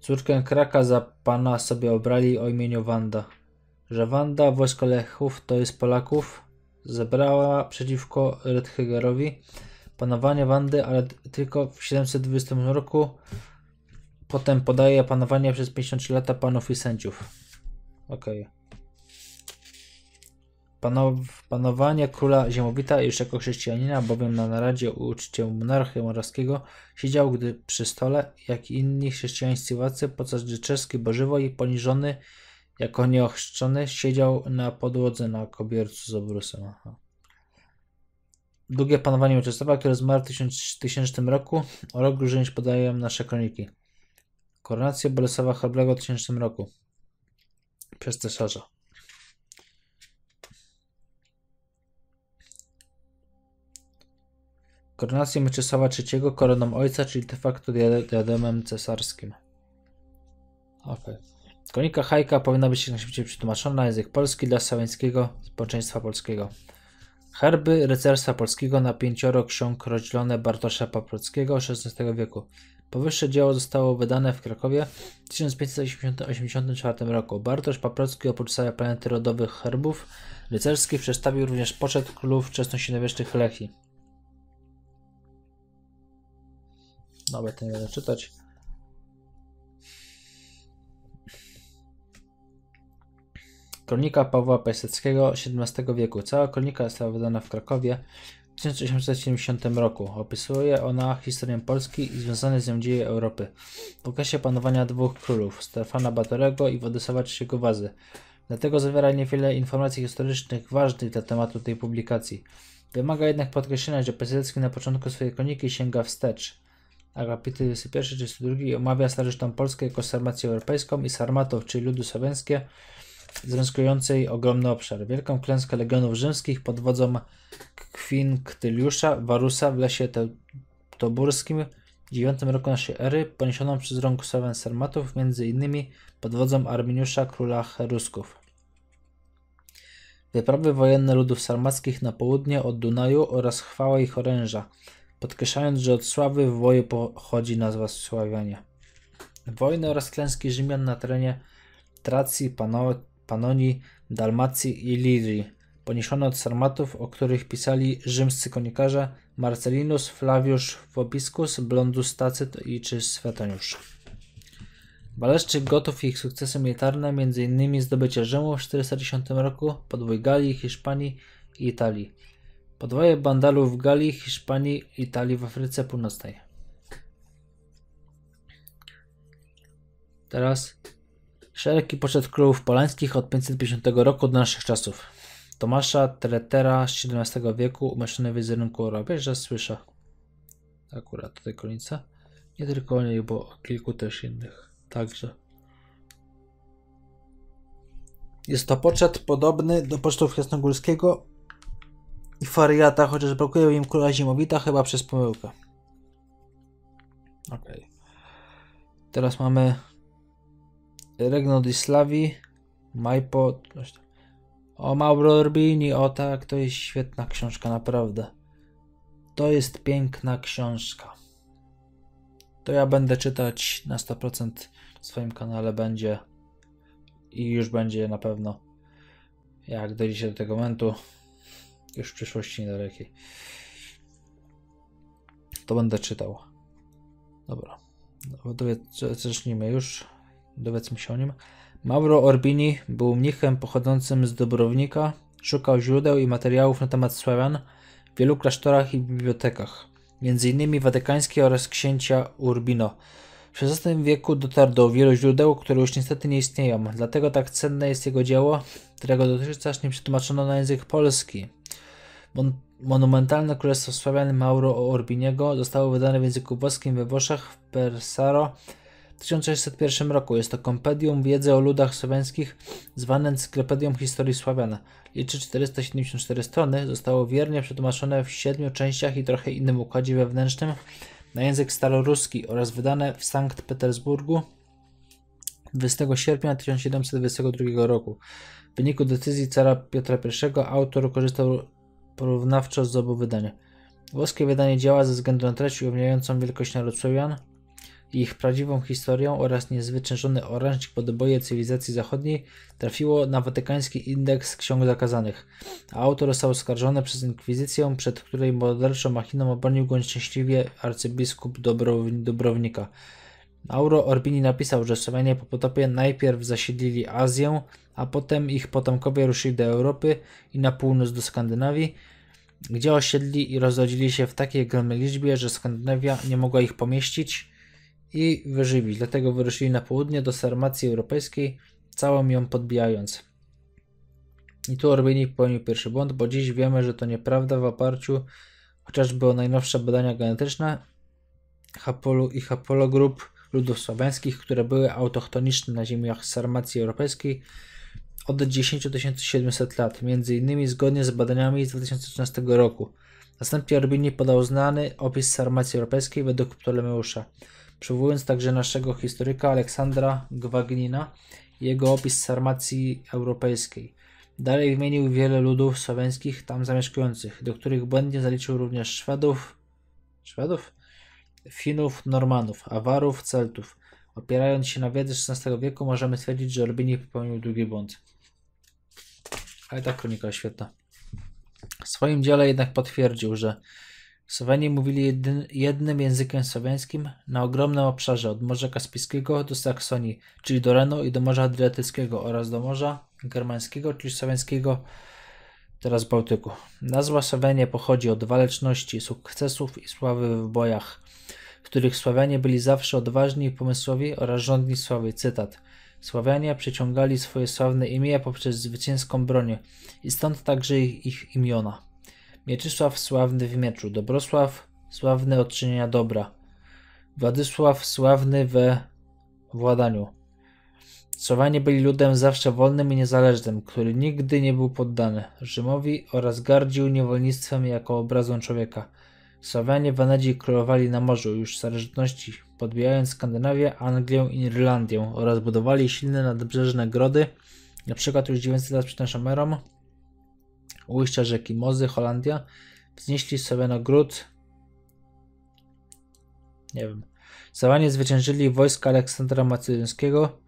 Córkę Kraka za pana sobie obrali o imieniu Wanda. Że Wanda, wojsko Lechów, to jest Polaków, zebrała przeciwko Redhygerowi panowanie Wandy, ale tylko w 720 roku. Potem podaje panowanie przez 53 lata panów i sędziów. Okej. Okay panowanie panowania króla Ziemowita już jako chrześcijanina, bowiem na naradzie uczcił monarchy morawskiego, siedział, gdy przy stole, jak i inni chrześcijańscy władcy, podczas gdy czeski i poniżony, jako nieochrzczony, siedział na podłodze na kobiercu z obrusem. Aha. Długie panowanie Mieczysława, które zmarł w 1000 roku, o rok już podają nasze kroniki. Koronację Bolesława Chorblego w 1000 roku przez cesarza. koronację Mieczysława III koroną ojca, czyli de facto diademem cesarskim. Okej. Okay. Konika Hajka powinna być jak najszybciej przetłumaczona na język polski dla słowiańskiego społeczeństwa polskiego. Herby rycerstwa polskiego na pięcioro ksiąg rodzilone Bartosza Paprockiego XVI wieku. Powyższe dzieło zostało wydane w Krakowie w 1584 roku. Bartosz Paprocki oprócz całej planety rodowych herbów rycerskich przedstawił również poczet królów wczesnośredniowiecznych Lechi. Nawet nie będę czytać. Kronika Pawła Piaseckiego XVII wieku. Cała kronika została wydana w Krakowie w 1870 roku. Opisuje ona historię Polski i związane z nią dzieje Europy. W okresie panowania dwóch królów, Stefana Batorego i Władysława III Wazy. Dlatego zawiera niewiele informacji historycznych ważnych dla tematu tej publikacji. Wymaga jednak podkreślenia, że Piasecki na początku swojej kroniki sięga wstecz Agapity 21, 32 omawia starożytną Polskę jako sarmację europejską i sarmatów, czyli ludu słowiańskie, związkującej ogromny obszar. Wielką klęskę legionów rzymskich pod wodzą Kwinktyliusza Warusa w lesie toburskim w IX roku naszej ery, poniesioną przez rąk Słowian Sarmatów, między innymi pod wodzą Arminiusza, króla Herusków. Wyprawy wojenne ludów sarmackich na południe od Dunaju oraz chwała ich oręża – podkreślając, że od sławy w woju pochodzi nazwa Sławiania. Wojny oraz klęski Rzymian na terenie Tracji, Pano Panonii, Dalmacji i Lirii, poniesione od Sarmatów, o których pisali rzymscy konikarze Marcelinus, Flaviusz Wopiskus, Blondus Tacyt i czy Swetoniusz. Waleszczyk gotów ich sukcesy militarne, m.in. zdobycie Rzymu w 410 roku, podwój Galii, Hiszpanii i Italii. Podwoje bandalów w Galii, Hiszpanii, Italii, w Afryce Północnej. Teraz szeregi poczet królów polańskich od 550 roku do naszych czasów. Tomasza Tretera z XVII wieku, umieszczony w wizerunku Europy, że słyszę. Akurat tutaj końca. Nie tylko o niej, bo o kilku też innych. Także. Jest to poczet podobny do pocztów jasnogórskiego, i Fariata, chociaż brakuje im kula zimowita, chyba przez pomyłkę. Ok. Teraz mamy Regno Dislavi, Maipo. O Mauro Orbini, o tak, to jest świetna książka, naprawdę. To jest piękna książka. To ja będę czytać na 100% w swoim kanale będzie i już będzie na pewno. Jak dojdzie do tego momentu, już w przyszłości niedalekiej. To będę czytał. Dobra. No, zacznijmy już. Dowiedzmy się o nim. Mauro Orbini był mnichem pochodzącym z Dobrownika. Szukał źródeł i materiałów na temat Sławian w wielu klasztorach i bibliotekach, m.in. watykańskiej oraz księcia Urbino. W XVI wieku dotarł do wielu źródeł, które już niestety nie istnieją, dlatego tak cenne jest jego dzieło, którego dotychczas nie przetłumaczono na język polski. Mon monumentalne Królestwo Sławiany Mauro Orbiniego zostało wydane w języku włoskim we Włoszech w Persaro w 1601 roku. Jest to kompendium wiedzy o ludach słowiańskich zwane Encyklopedią Historii Sławiana. Liczy 474 strony, zostało wiernie przetłumaczone w siedmiu częściach i trochę innym układzie wewnętrznym na język staroruski oraz wydane w Sankt Petersburgu 20 sierpnia 1722 roku. W wyniku decyzji cara Piotra I autor korzystał porównawczo z obu wydań. Włoskie wydanie działa ze względu na treść ujawniającą wielkość naród Słowian ich prawdziwą historię oraz niezwyciężony orężnik podoboje cywilizacji zachodniej trafiło na watykański indeks ksiąg zakazanych, a autor został oskarżony przez inkwizycję, przed której morderczą machiną obronił go nieszczęśliwie arcybiskup Dobrow Auro Orbini napisał, że Słowianie po potopie najpierw zasiedlili Azję, a potem ich potomkowie ruszyli do Europy i na północ do Skandynawii, gdzie osiedli i rozrodzili się w takiej ogromnej liczbie, że Skandynawia nie mogła ich pomieścić i wyżywić. Dlatego wyruszyli na południe do Sarmacji Europejskiej, całą ją podbijając. I tu Orbini popełnił pierwszy błąd, bo dziś wiemy, że to nieprawda w oparciu chociażby o najnowsze badania genetyczne Hapolu i Group ludów słowiańskich, które były autochtoniczne na ziemiach Sarmacji Europejskiej od 10 700 lat, między innymi zgodnie z badaniami z 2013 roku. Następnie Orbini podał znany opis Sarmacji Europejskiej według Ptolemeusza, przywołując także naszego historyka Aleksandra Gwagnina i jego opis Sarmacji Europejskiej. Dalej wymienił wiele ludów słowiańskich tam zamieszkujących, do których błędnie zaliczył również Szwedów, Szwedów? Finów, Normanów, Awarów, Celtów. Opierając się na wiedzy XVI wieku, możemy stwierdzić, że Orbini popełnił długi błąd. Ale ta kronika świetna. W swoim dziele jednak potwierdził, że Słoweni mówili jednym językiem słowiańskim na ogromnym obszarze od Morza Kaspijskiego do Saksonii, czyli do Renu i do Morza Adriatyckiego oraz do Morza Germańskiego, czyli słowiańskiego, teraz Bałtyku. Nazwa Słowenia pochodzi od waleczności, sukcesów i sławy w bojach w których Sławianie byli zawsze odważni i pomysłowi oraz rządni sławy. Cytat. Sławianie przyciągali swoje sławne imię poprzez zwycięską broń i stąd także ich, ich imiona. Mieczysław sławny w mieczu, Dobrosław sławny od czynienia dobra, Władysław sławny we władaniu. Słowianie byli ludem zawsze wolnym i niezależnym, który nigdy nie był poddany Rzymowi oraz gardził niewolnictwem jako obrazą człowieka. Słowianie w Anadzi królowali na morzu już w starożytności, podbijając Skandynawię, Anglię i Irlandię oraz budowali silne nadbrzeżne grody, np. już 900 lat przed naszą erą, ujścia rzeki Mozy, Holandia, wznieśli Sowianogród, nie wiem, Słowianie zwyciężyli wojska Aleksandra Macedońskiego,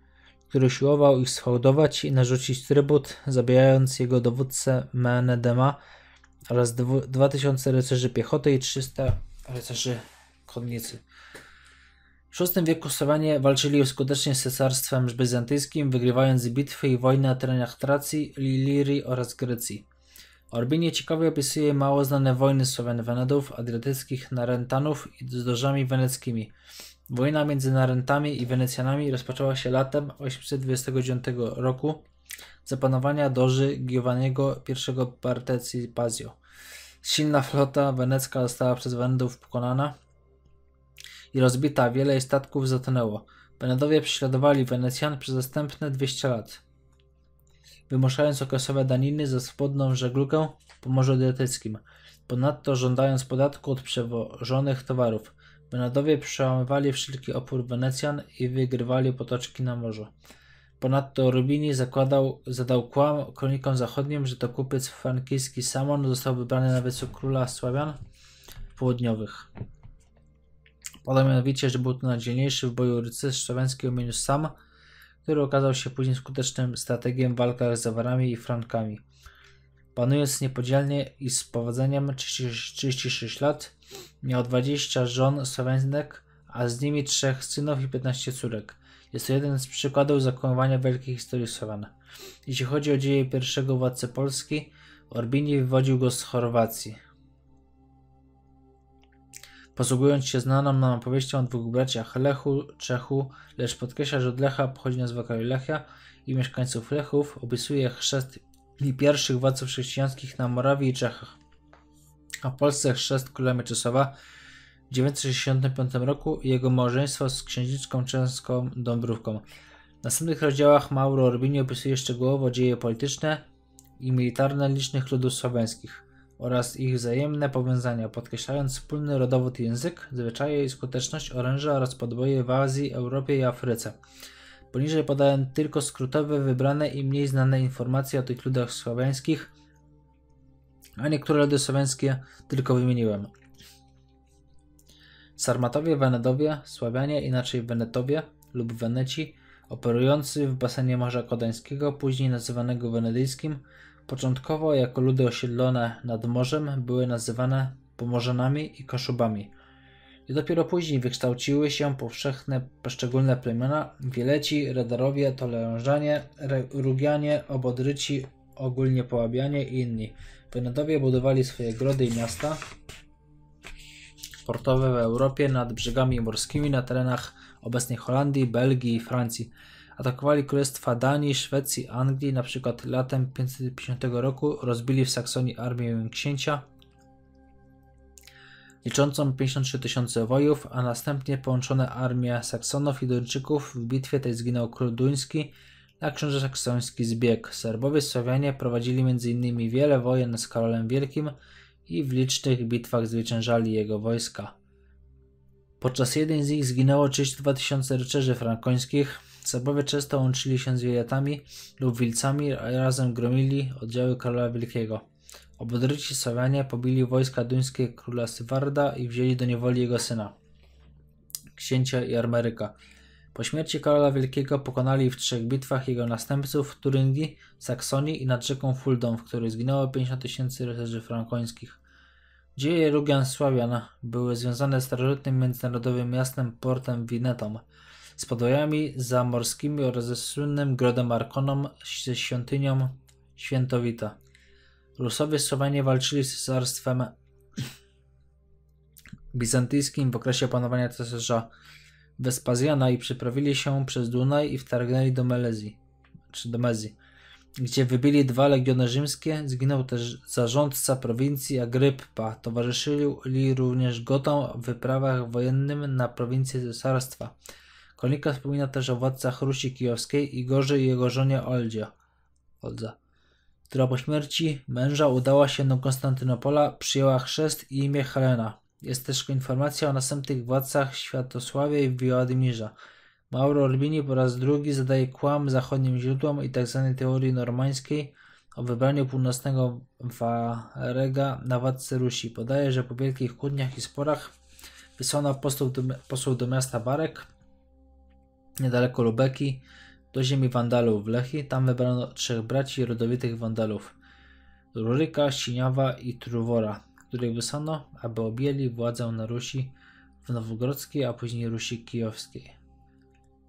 który usiłował ich sfałdować i narzucić trybut, zabijając jego dowódcę Menedema, oraz 2000 rycerzy piechoty i 300 rycerzy konnicy. W VI wieku Słowianie walczyli skutecznie z cesarstwem bizantyjskim, wygrywając bitwy i wojny na terenach Tracji, Lilirii oraz Grecji. Orbinie ciekawie opisuje mało znane wojny Słowian Wenedów, adriatyckich Narentanów z dożami weneckimi. Wojna między Narentami i Wenecjanami rozpoczęła się latem 829 roku zapanowania doży Giovanniego I Bartezi Pazio. Silna flota wenecka została przez Wendów pokonana i rozbita, wiele jej statków zatonęło. Wenedowie prześladowali Wenecjan przez następne 200 lat, wymuszając okresowe daniny za swobodną żeglugę po Morzu Adriatyckim, ponadto żądając podatku od przewożonych towarów. Wenedowie przełamywali wszelki opór Wenecjan i wygrywali potoczki na morzu. Ponadto Rubini zakładał, zadał kłam kronikom zachodnim, że to kupiec frankijski Samon został wybrany na wiecu króla Sławian Południowych. Podał mianowicie, że był to najdzielniejszy w boju rycerz słowiański o imieniu Sam, który okazał się później skutecznym strategiem w walkach z Awarami i Frankami. Panując niepodzielnie i z powodzeniem 36, 36 lat, miał 20 żon słowianek, a z nimi trzech synów i 15 córek. Jest to jeden z przykładów zakończenia wielkiej historii Słowian. Jeśli chodzi o dzieje pierwszego władcy Polski, Orbini wywodził go z Chorwacji. Posługując się znaną nam opowieścią o dwóch braciach Lechu, Czechu, lecz podkreśla, że od Lecha pochodzi nazwa kraju Lechia i mieszkańców Lechów, opisuje chrzest i pierwszych władców chrześcijańskich na morawii i Czechach. A w Polsce chrzest króla Mieczysława w 965 roku jego małżeństwo z księżniczką czeską Dąbrówką. W następnych rozdziałach Mauro Orbini opisuje szczegółowo dzieje polityczne i militarne licznych ludów słoweńskich oraz ich wzajemne powiązania, podkreślając wspólny rodowód język, zwyczaje i skuteczność oręża oraz podboje w Azji, Europie i Afryce. Poniżej podałem tylko skrótowe, wybrane i mniej znane informacje o tych ludach słoweńskich, a niektóre ludy słoweńskie tylko wymieniłem. Sarmatowie, Wenedowie, Sławianie, inaczej Wenetowie lub Weneci, operujący w basenie Morza Kodańskiego, później nazywanego Wenedyjskim, początkowo jako ludy osiedlone nad morzem były nazywane Pomorzanami i Koszubami. I dopiero później wykształciły się powszechne poszczególne plemiona Wieleci, Radarowie, Tolężanie, Rugianie, Obodryci, ogólnie Połabianie i inni. Wenedowie budowali swoje grody i miasta, sportowe w Europie nad brzegami morskimi na terenach obecnej Holandii, Belgii i Francji. Atakowali królestwa Danii, Szwecji, Anglii, na przykład latem 550 roku rozbili w Saksonii armię księcia liczącą 53 tysiące wojów, a następnie połączone armie Saksonów i Duńczyków. W bitwie tej zginął król duński, a książę saksoński zbiegł. Serbowie Słowianie prowadzili m.in. wiele wojen z Karolem Wielkim, i w licznych bitwach zwyciężali jego wojska. Podczas jednej z nich zginęło 32 tysiące rycerzy frankońskich. Sabowie często łączyli się z wiejatami lub wilcami, a razem gromili oddziały Karola wielkiego. Obodryci Sławianie pobili wojska duńskie króla Sywarda i wzięli do niewoli jego syna, księcia armeryka. Po śmierci Karola wielkiego pokonali w trzech bitwach jego następców w Turyngii, Saksonii i nad rzeką Fuldą, w której zginęło 50 tysięcy rycerzy frankońskich. Dzieje Rugian Sławian były związane z starożytnym międzynarodowym miastem portem Winetą, z podwojami zamorskimi oraz ze słynnym grodem Arkonom ze świątynią Świętowita. Rusowie Słowianie walczyli z cesarstwem bizantyjskim w okresie panowania cesarza Wespazjana i przeprawili się przez Dunaj i wtargnęli do Melezji, czy do Mezji gdzie wybili dwa legiony rzymskie, zginął też zarządca prowincji Agryppa. Towarzyszyli również Gotom w wyprawach wojennym na prowincję cesarstwa. Kronika wspomina też o władcach Rusi Kijowskiej i gorzej jego żonie Oldzie, Oldza, która po śmierci męża udała się do Konstantynopola, przyjęła chrzest i imię Helena. Jest też informacja o następnych władcach Światosławie i Władimirza. Mauro Albini po raz drugi zadaje kłam zachodnim źródłom i tzw. Tak teorii normańskiej o wybraniu północnego Warega na wadce Rusi. Podaje, że po wielkich kłótniach i sporach wysłano posłów do, posłów do miasta Warek, niedaleko Lubeki, do ziemi Wandalów w Lechi. Tam wybrano trzech braci rodowitych Wandalów, Ruryka, Siniawa i Truwora, których wysłano, aby objęli władzę na Rusi w Nowogrodzkiej, a później Rusi Kijowskiej.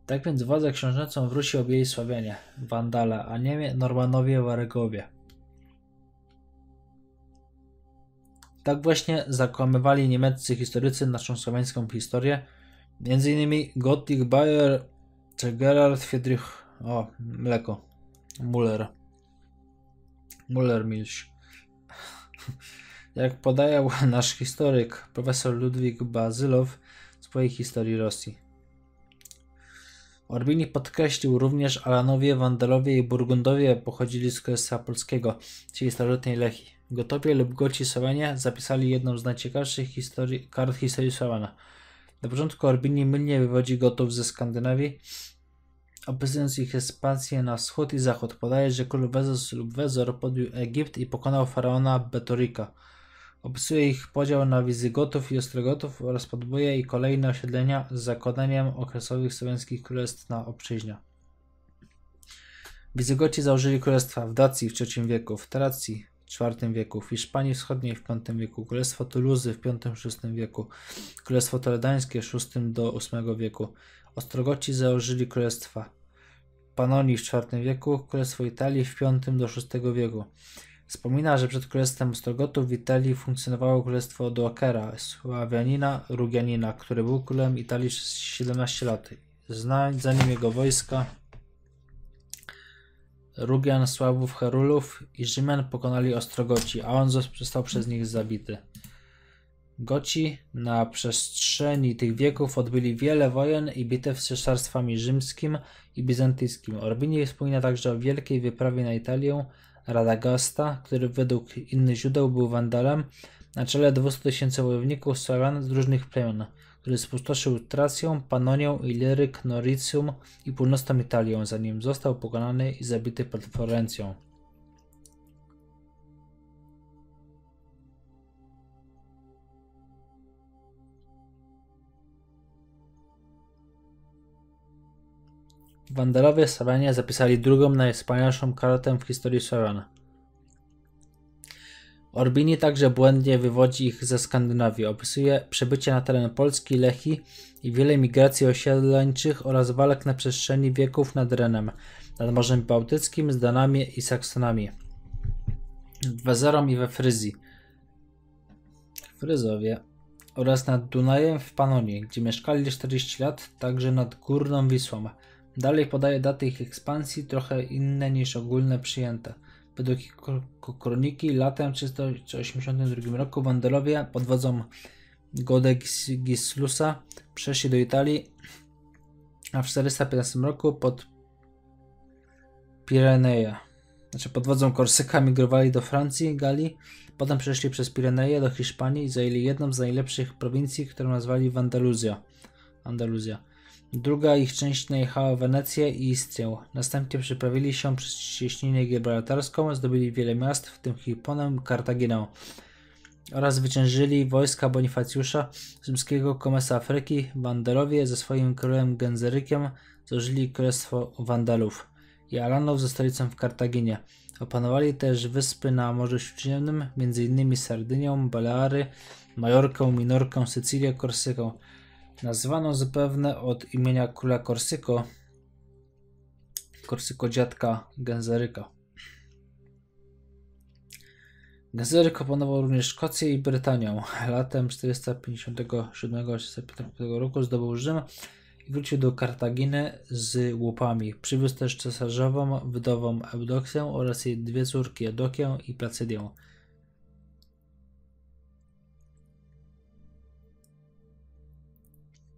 Tak więc władzę książęcą wróci objęli Sławianie, Wandale, a nie Normanowie, waregowie. Tak właśnie zakłamywali niemieccy historycy naszą słowiańską historię, między innymi Gottlieb Bayer czy Gerard Friedrich, o, mleko, Müller, Müller Milch. Jak podaje nasz historyk profesor Ludwik Bazylow w swojej historii Rosji. Orbini podkreślił również Alanowie, Wandelowie i Burgundowie pochodzili z Królestwa Polskiego, czyli starożytnej Lechii. Gotowie lub Goci Słowenie zapisali jedną z najciekawszych historii, kart historii Słowena. Na początku Orbini mylnie wywodzi Gotów ze Skandynawii, opisując ich ekspansję na wschód i zachód. Podaje, że król Wezos lub Wezor podbił Egipt i pokonał faraona Betorika. Opisuje ich podział na Wizygotów i Ostrogotów oraz podboje i kolejne osiedlenia z zakładaniem okresowych słowiańskich królestw na obczyźnia. Wizygoci założyli królestwa w Dacji w III wieku, w Tracji w IV wieku, w Hiszpanii Wschodniej w V wieku, Królestwo Tuluzy w V-VI wieku, Królestwo Toledańskie VI do VIII wieku. Ostrogoci założyli królestwa Panonii w IV wieku, Królestwo Italii w V do VI wieku. Wspomina, że przed królestwem Ostrogotów w Italii funkcjonowało królestwo Odoakera, Sławianina, Rugianina, który był królem Italii przez 17 lat. Znać zanim jego wojska Rugian, Sławów, Herulów i Rzymian pokonali Ostrogoci, a on został przez nich zabity. Goci na przestrzeni tych wieków odbyli wiele wojen i bitew z cesarstwami rzymskim i bizantyjskim. Orbini wspomina także o wielkiej wyprawie na Italię, Radagasta, który według innych źródeł był Wandalem, na czele 200 tysięcy wojowników Sławian z różnych plemion, który spustoszył Trację, Panonię, Iliryk, Noricium i północną Italią, zanim został pokonany i zabity pod Florencją. Wanderowie z Sarania zapisali drugą najwspanialszą kartę w historii Sarana. Orbini także błędnie wywodzi ich ze Skandynawii. Opisuje przebycie na teren Polski, Lechi i wiele migracji osiedleńczych oraz walk na przestrzeni wieków nad Renem, nad Morzem Bałtyckim, z Danami i Saksonami, Wezerą i we Fryzji, Fryzowie oraz nad Dunajem w Panonii, gdzie mieszkali 40 lat, także nad Górną Wisłą. Dalej podaje daty ich ekspansji, trochę inne niż ogólne przyjęte. Według kroniki latem 382 roku Wanderowie pod wodzą Godegislusa przeszli do Italii, a w 415 roku pod Pireneje, znaczy pod wodzą Korsyka migrowali do Francji, Galii, potem przeszli przez Pireneje do Hiszpanii i zajęli jedną z najlepszych prowincji, którą nazwali Andaluzja. Andaluzja. Druga ich część najechała Wenecję i Istrię. Następnie przeprawili się przez cieśninę gibraltarską, zdobyli wiele miast, w tym Hipponem, Kartaginę oraz zwyciężyli wojska Bonifacjusza, rzymskiego komesa Afryki, Wanderowie ze swoim królem Genzerykiem złożyli królestwo Wandalów i Alanów ze stolicą w Kartaginie. Opanowali też wyspy na Morzu Śródziemnym, m.in. Sardynią, Baleary, Majorkę, Minorkę, Sycylię, Korsykę. Nazwano zapewne od imienia króla Korsyko, Korsyko dziadka Genzeryka. Genzeryk opanował również Szkocję i Brytanią. Latem 457-455 roku zdobył Rzym i wrócił do Kartaginy z łupami. Przywiózł też cesarzową wdową Eudoksję oraz jej dwie córki Edokię i Placydię.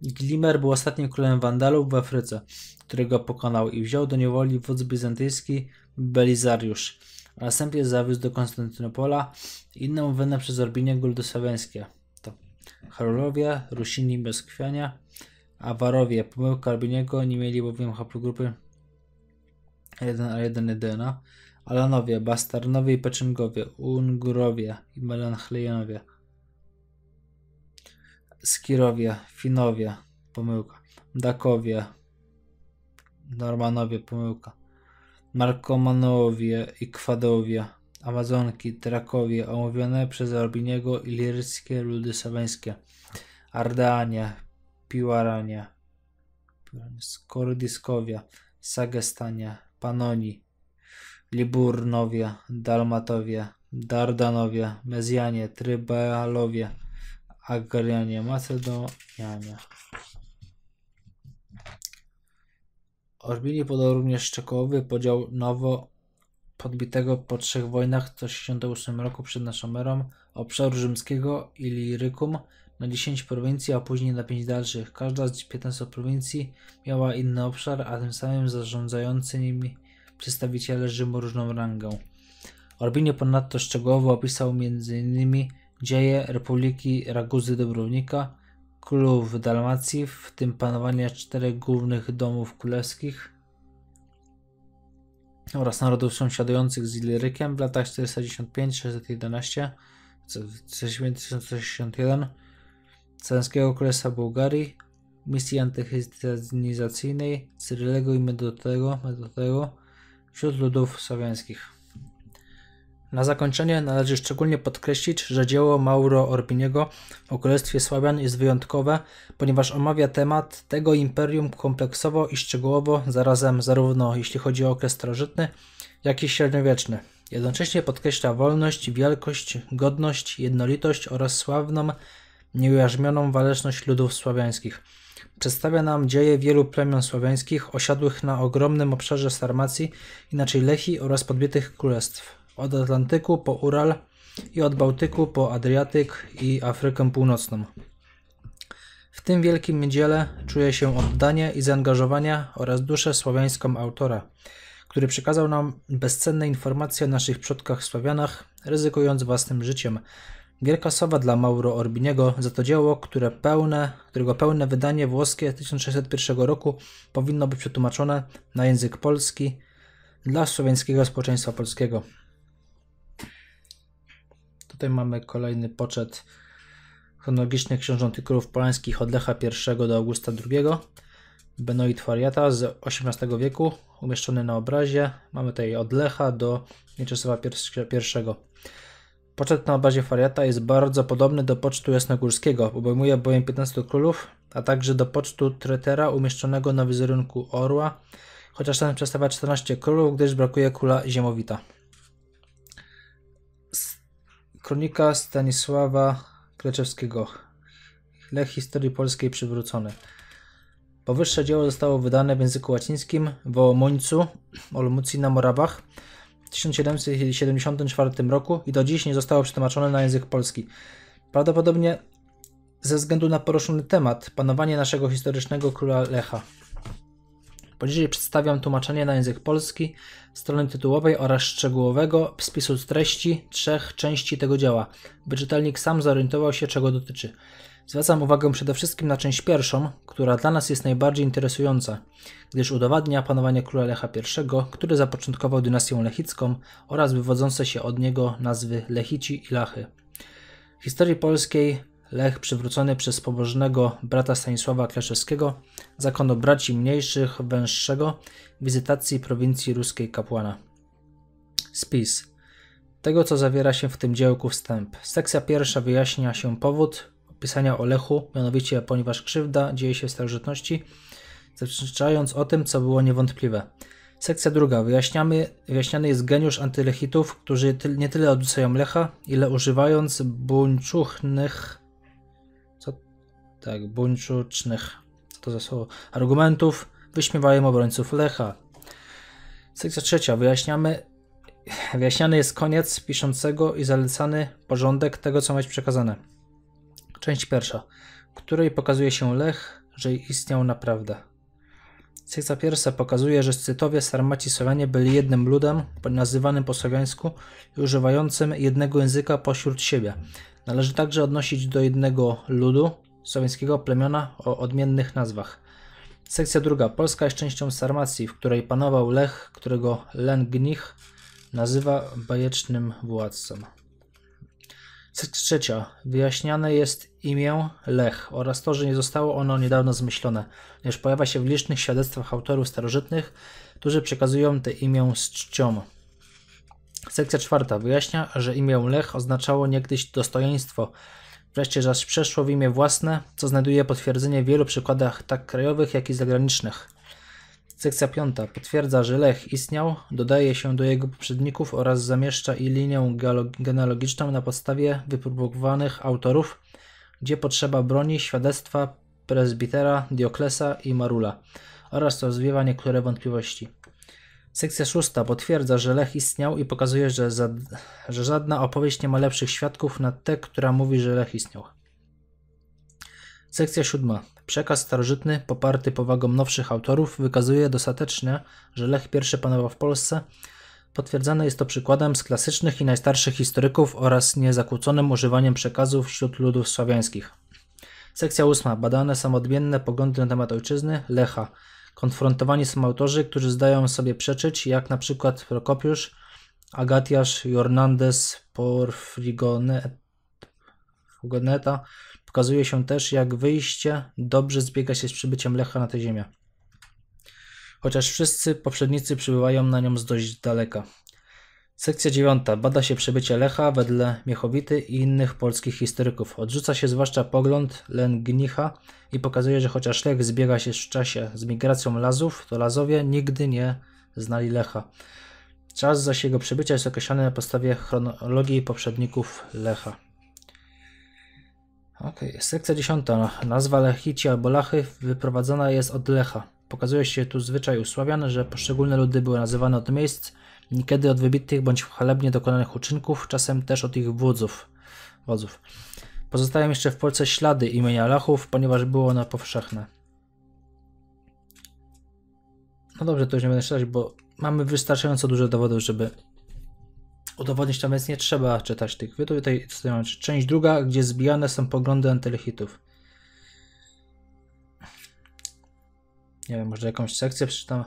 Glimmer był ostatnim królem Wandalów w Afryce, którego pokonał i wziął do niewoli wódz bizantyjski Belizariusz, a następnie zawiózł do Konstantynopola inną wynę przez Orbinie Guldosawiańskie. To Harulowie, Rusini, Moskwiania, Awarowie, pomyłka Orbiniego, nie mieli bowiem haplogrupy 1 a 1 DNA: Alanowie, Bastarnowie i Peczyngowie, Ungurowie i Melanchlejonowie, Skirowie, Finowie, pomyłka. Dakowie, Normanowie, pomyłka. Markomanowie i Kwadowie, Amazonki, Trakowie, omówione przez Orbiniego ilirskie ludy sabańskie, Ardeanie, Piłarania, Skordiskowie, Sagestanie, Panoni, Liburnowie, Dalmatowie, Dardanowie, Mezjanie, Trybalowie, Agarianie Macedonia. Orbini podał również szczegółowy podział nowo podbitego po trzech wojnach w 168 roku przed naszą erą obszaru rzymskiego Ilirykum na 10 prowincji, a później na 5 dalszych. Każda z 15 prowincji miała inny obszar, a tym samym zarządzający nimi przedstawiciele Rzymu różną rangę. Orbinie ponadto szczegółowo opisał m.in. Dzieje Republiki Raguzy-Dobrownika, królów Dalmacji, w tym panowania czterech głównych domów królewskich oraz narodów sąsiadujących z Ilyrykiem w latach 465 611 1061, Królestwa Bułgarii, misji antychrystianizacyjnej Cyrylego i Medotego, Medotego wśród ludów słowiańskich. Na zakończenie należy szczególnie podkreślić, że dzieło Mauro Orbiniego o Królestwie Sławian jest wyjątkowe, ponieważ omawia temat tego imperium kompleksowo i szczegółowo, zarazem zarówno jeśli chodzi o okres starożytny, jak i średniowieczny. Jednocześnie podkreśla wolność, wielkość, godność, jednolitość oraz sławną, nieujarzmioną waleczność ludów słowiańskich. Przedstawia nam dzieje wielu plemion słowiańskich osiadłych na ogromnym obszarze Sarmacji, inaczej Lechi oraz podbitych królestw od Atlantyku po Ural i od Bałtyku po Adriatyk i Afrykę Północną. W tym wielkim dziele czuje się oddanie i zaangażowanie oraz duszę słowiańską autora, który przekazał nam bezcenne informacje o naszych przodkach Sławianach, ryzykując własnym życiem. Wielka sowa dla Mauro Orbiniego za to dzieło, które pełne, którego pełne wydanie włoskie 1601 roku powinno być przetłumaczone na język polski dla słowiańskiego społeczeństwa polskiego. Tutaj mamy kolejny poczet chronologiczny książąt i królów polańskich od Lecha I do Augusta II. Benoit Fariata z XVIII wieku, umieszczony na obrazie. Mamy tutaj od Lecha do Mieczysława I. Poczet na obrazie Fariata jest bardzo podobny do pocztu jasnogórskiego, obejmuje bowiem 15 królów, a także do pocztu Tretera umieszczonego na wizerunku orła, chociaż ten przedstawia 14 królów, gdyż brakuje króla ziemowita. Kronika Stanisława Kleczewskiego. Lech historii polskiej przywrócony. Powyższe dzieło zostało wydane w języku łacińskim w Omońcu, Olmucji na Morawach w 1774 roku i do dziś nie zostało przetłumaczone na język polski. Prawdopodobnie ze względu na poruszony temat panowanie naszego historycznego króla Lecha. Poniżej przedstawiam tłumaczenie na język polski strony tytułowej oraz szczegółowego spisu treści trzech części tego dzieła, by czytelnik sam zorientował się, czego dotyczy. Zwracam uwagę przede wszystkim na część pierwszą, która dla nas jest najbardziej interesująca, gdyż udowadnia panowanie króla Lecha I, który zapoczątkował dynastię lechicką oraz wywodzące się od niego nazwy Lechici i Lachy. W historii polskiej Lech przywrócony przez pobożnego brata Stanisława Kleszewskiego, zakonu braci mniejszych węższego, wizytacji prowincji ruskiej kapłana. Spis tego, co zawiera się w tym dziełku, wstęp. Sekcja pierwsza wyjaśnia się powód opisania o Lechu, mianowicie ponieważ krzywda dzieje się w starożytności, zaprzeczyając o tym, co było niewątpliwe. Sekcja druga. Wyjaśniamy, wyjaśniany jest geniusz antylechitów, którzy ty, nie tyle odrzucają Lecha, ile używając buńczuchnych tak, buńczucznych, co to za słowo, argumentów wyśmiewają obrońców Lecha. Sekcja trzecia. Wyjaśniamy, wyjaśniany jest koniec piszącego i zalecany porządek tego, co ma być przekazane. Część pierwsza, w której pokazuje się Lech, że istniał naprawdę. Sekcja pierwsza pokazuje, że Scytowie, Sarmaci, Słowianie byli jednym ludem, nazywanym po słowiańsku i używającym jednego języka pośród siebie. Należy także odnosić do jednego ludu, sowieckiego plemiona o odmiennych nazwach. Sekcja druga. Polska jest częścią Sarmacji, w której panował Lech, którego Len Lengnich nazywa bajecznym władcą. Sekcja trzecia. Wyjaśniane jest imię Lech oraz to, że nie zostało ono niedawno zmyślone, gdyż pojawia się w licznych świadectwach autorów starożytnych, którzy przekazują te imię z czcią. Sekcja czwarta wyjaśnia, że imię Lech oznaczało niegdyś dostojeństwo, Wreszcie zaś przeszło w imię własne, co znajduje potwierdzenie w wielu przykładach tak krajowych, jak i zagranicznych. Sekcja piąta potwierdza, że Lech istniał, dodaje się do jego poprzedników oraz zamieszcza i linię genealogiczną na podstawie wypróbowanych autorów, gdzie potrzeba broni, świadectwa, prezbitera, Dioklesa i Marula oraz rozwiewa niektóre wątpliwości. Sekcja szósta potwierdza, że Lech istniał i pokazuje, że, za, że żadna opowieść nie ma lepszych świadków na te, która mówi, że Lech istniał. Sekcja siódma. Przekaz starożytny, poparty powagą nowszych autorów, wykazuje dostatecznie, że Lech I panował w Polsce. Potwierdzane jest to przykładem z klasycznych i najstarszych historyków oraz niezakłóconym używaniem przekazów wśród ludów słowiańskich. Sekcja ósma. Badane są odmienne poglądy na temat ojczyzny, Lecha konfrontowani są autorzy, którzy zdają sobie przeczyć, jak na przykład Prokopiusz, Agatiasz, Jornandes, Porfrigoneta. Pokazuje się też, jak wyjście dobrze zbiega się z przybyciem Lecha na tę ziemię. Chociaż wszyscy poprzednicy przybywają na nią z dość daleka. Sekcja dziewiąta. Bada się przebycie Lecha wedle Miechowity i innych polskich historyków. Odrzuca się zwłaszcza pogląd Lengnicha i pokazuje, że chociaż Lech zbiega się w czasie z migracją Lazów, to Lazowie nigdy nie znali Lecha. Czas zaś jego przebycia jest określany na podstawie chronologii poprzedników Lecha. Ok, sekcja dziesiąta. Nazwa Lechici albo Lachy wyprowadzona jest od Lecha. Pokazuje się tu zwyczaj u że poszczególne ludy były nazywane od miejsc, niekiedy od wybitnych bądź chlebnie dokonanych uczynków, czasem też od ich wodzów. wodzów. Pozostają jeszcze w Polsce ślady imienia Lachów, ponieważ było ono powszechne. No dobrze, to już nie będę czytać, bo mamy wystarczająco dużo dowodów, żeby udowodnić tam, więc nie trzeba czytać tych. Wy tutaj, tutaj część druga, gdzie zbijane są poglądy antylichitów. Nie wiem, może jakąś sekcję przeczytam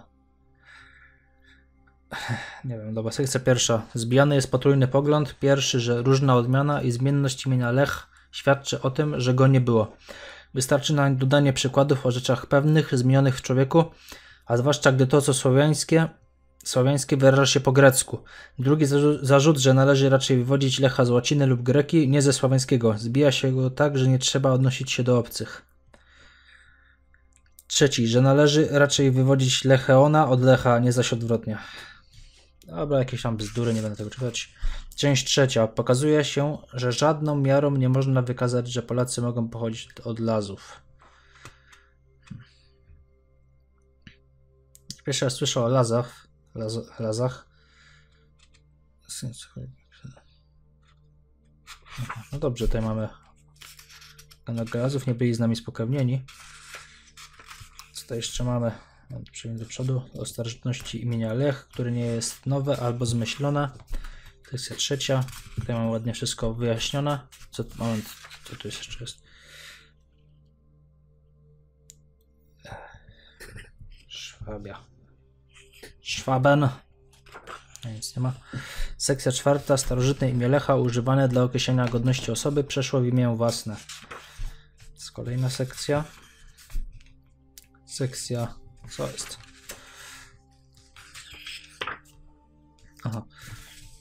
nie wiem, dobra, sekcja pierwsza. Zbijany jest potrójny pogląd. Pierwszy, że różna odmiana i zmienność imienia Lech świadczy o tym, że go nie było. Wystarczy na dodanie przykładów o rzeczach pewnych, zmienionych w człowieku, a zwłaszcza gdy to, co słowiańskie, słowiańskie wyraża się po grecku. Drugi zarzut, że należy raczej wywodzić Lecha z łaciny lub greki, nie ze słowiańskiego. Zbija się go tak, że nie trzeba odnosić się do obcych. Trzeci, że należy raczej wywodzić Lecheona od Lecha, nie zaś odwrotnie. Dobra, jakieś tam bzdury, nie będę tego czytać. Część trzecia. Pokazuje się, że żadną miarą nie można wykazać, że Polacy mogą pochodzić od lazów. Hmm. Pierwszy raz słyszę o lazach. Laz lazach. No dobrze, tutaj mamy kanał lazów. Nie byli z nami spokrewnieni. Co tutaj jeszcze mamy? Przejdę do przodu. O starożytności imienia Lech, które nie jest nowe albo zmyślone. Sekcja trzecia. Tutaj mam ładnie wszystko wyjaśnione. Co, moment, co tu jeszcze jest? Szwabia. Szwaben. Nic nie ma. Sekcja czwarta. Starożytne imię Lecha używane dla określenia godności osoby przeszło w imię własne. Jest kolejna sekcja. Sekcja co jest? Aha.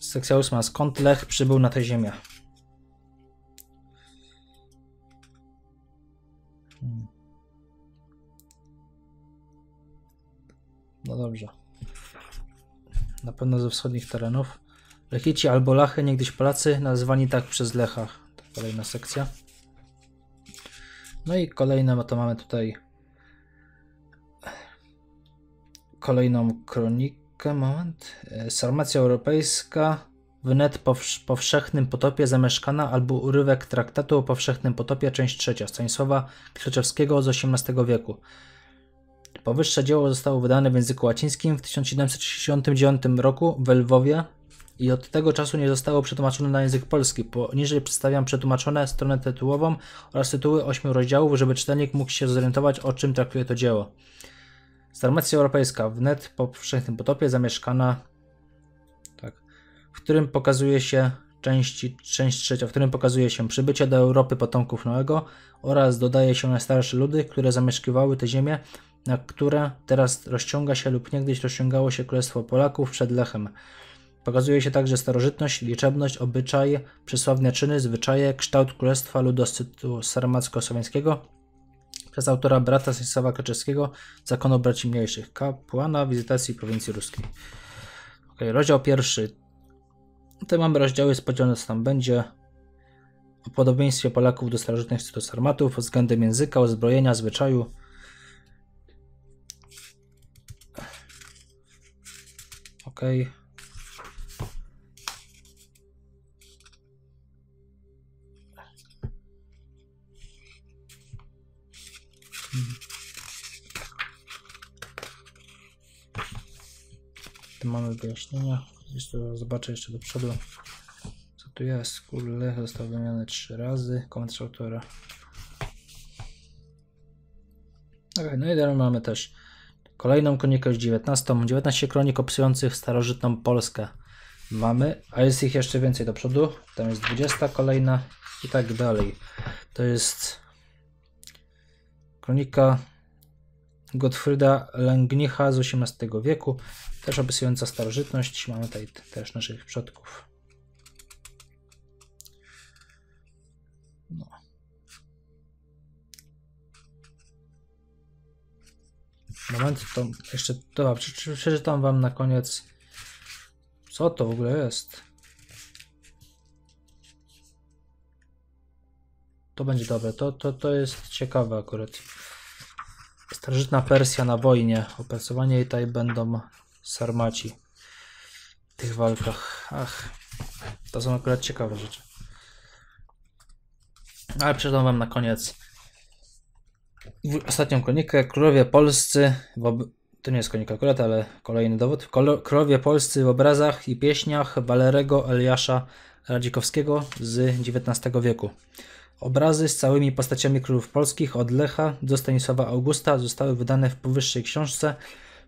Sekcja ósma. Skąd Lech przybył na tę ziemię? Hmm. No dobrze. Na pewno ze wschodnich terenów. Lechici albo Lachy, niegdyś Polacy, nazwani tak przez Lechach. To kolejna sekcja. No i kolejne, bo to mamy tutaj kolejną kronikę. Moment. E, Sarmacja Europejska wnet po powszechnym potopie zamieszkana albo urywek traktatu o powszechnym potopie, część trzecia, Stanisława Kluczewskiego z XVIII wieku. Powyższe dzieło zostało wydane w języku łacińskim w 1769 roku w Lwowie i od tego czasu nie zostało przetłumaczone na język polski. Poniżej przedstawiam przetłumaczone stronę tytułową oraz tytuły ośmiu rozdziałów, żeby czytelnik mógł się zorientować, o czym traktuje to dzieło. Starmacja europejska, wnet po powszechnym potopie zamieszkana, tak, w którym pokazuje się części, część trzecia, w którym pokazuje się przybycie do Europy potomków Noego oraz dodaje się najstarsze ludy, które zamieszkiwały te ziemie, na które teraz rozciąga się lub niegdyś rozciągało się Królestwo Polaków przed Lechem. Pokazuje się także starożytność, liczebność, obyczaje, przysławne czyny, zwyczaje, kształt Królestwa Ludoscytu sarmacko sowieckiego przez autora brata Stanisława Kaczewskiego, Zakonu Braci Mniejszych, kapłana wizytacji prowincji ruskiej. Ok, rozdział pierwszy. Te mamy rozdziały spodziewane, podzielone, co tam będzie. O podobieństwie Polaków do starożytnych do sarmatów, względem języka, uzbrojenia, zwyczaju. Okej. Okay. Tu mamy wyjaśnienia. Jeszcze zobaczę jeszcze do przodu. Co tu jest? Kurde, został wymieniony trzy razy. Komentarz autora. Ok, no i teraz mamy też kolejną kronikę już 19. 19 kronik opisujących starożytną Polskę mamy, a jest ich jeszcze więcej do przodu. Tam jest 20 kolejna i tak dalej. To jest kronika Gottfrieda Langnicha z XVIII wieku, też opisująca starożytność. Mamy tutaj też naszych przodków. No. Moment, to jeszcze dobra, przeczytam wam na koniec, co to w ogóle jest. To będzie dobre, to, to, to jest ciekawe akurat. Starożytna Persja na wojnie. Opracowanie i tutaj będą sarmaci w tych walkach. Ach, to są akurat ciekawe rzeczy. No, ale przeczytam wam na koniec ostatnią konikę. Królowie polscy to nie jest konik akurat, ale kolejny dowód. Królowie polscy w obrazach i pieśniach Walerego Eliasza Radzikowskiego z XIX wieku. Obrazy z całymi postaciami królów polskich od Lecha do Stanisława Augusta zostały wydane w powyższej książce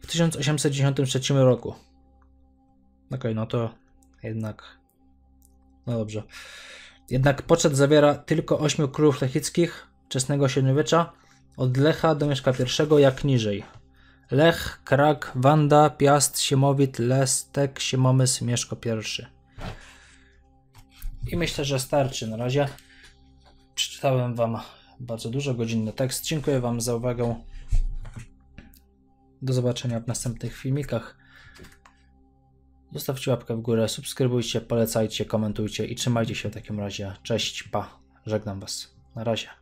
w 1893 roku. Okej, okay, no to jednak. No dobrze. Jednak poczet zawiera tylko ośmiu królów lechickich wczesnego średniowiecza, od Lecha do Mieszka I, jak niżej. Lech, Krak, Wanda, Piast, Siemowit, Lestek, Siemomys, Mieszko I. I myślę, że starczy na razie. Przeczytałem Wam bardzo dużo, godzinny tekst. Dziękuję Wam za uwagę. Do zobaczenia w następnych filmikach. Zostawcie łapkę w górę, subskrybujcie, polecajcie, komentujcie i trzymajcie się w takim razie. Cześć, pa, żegnam Was. Na razie.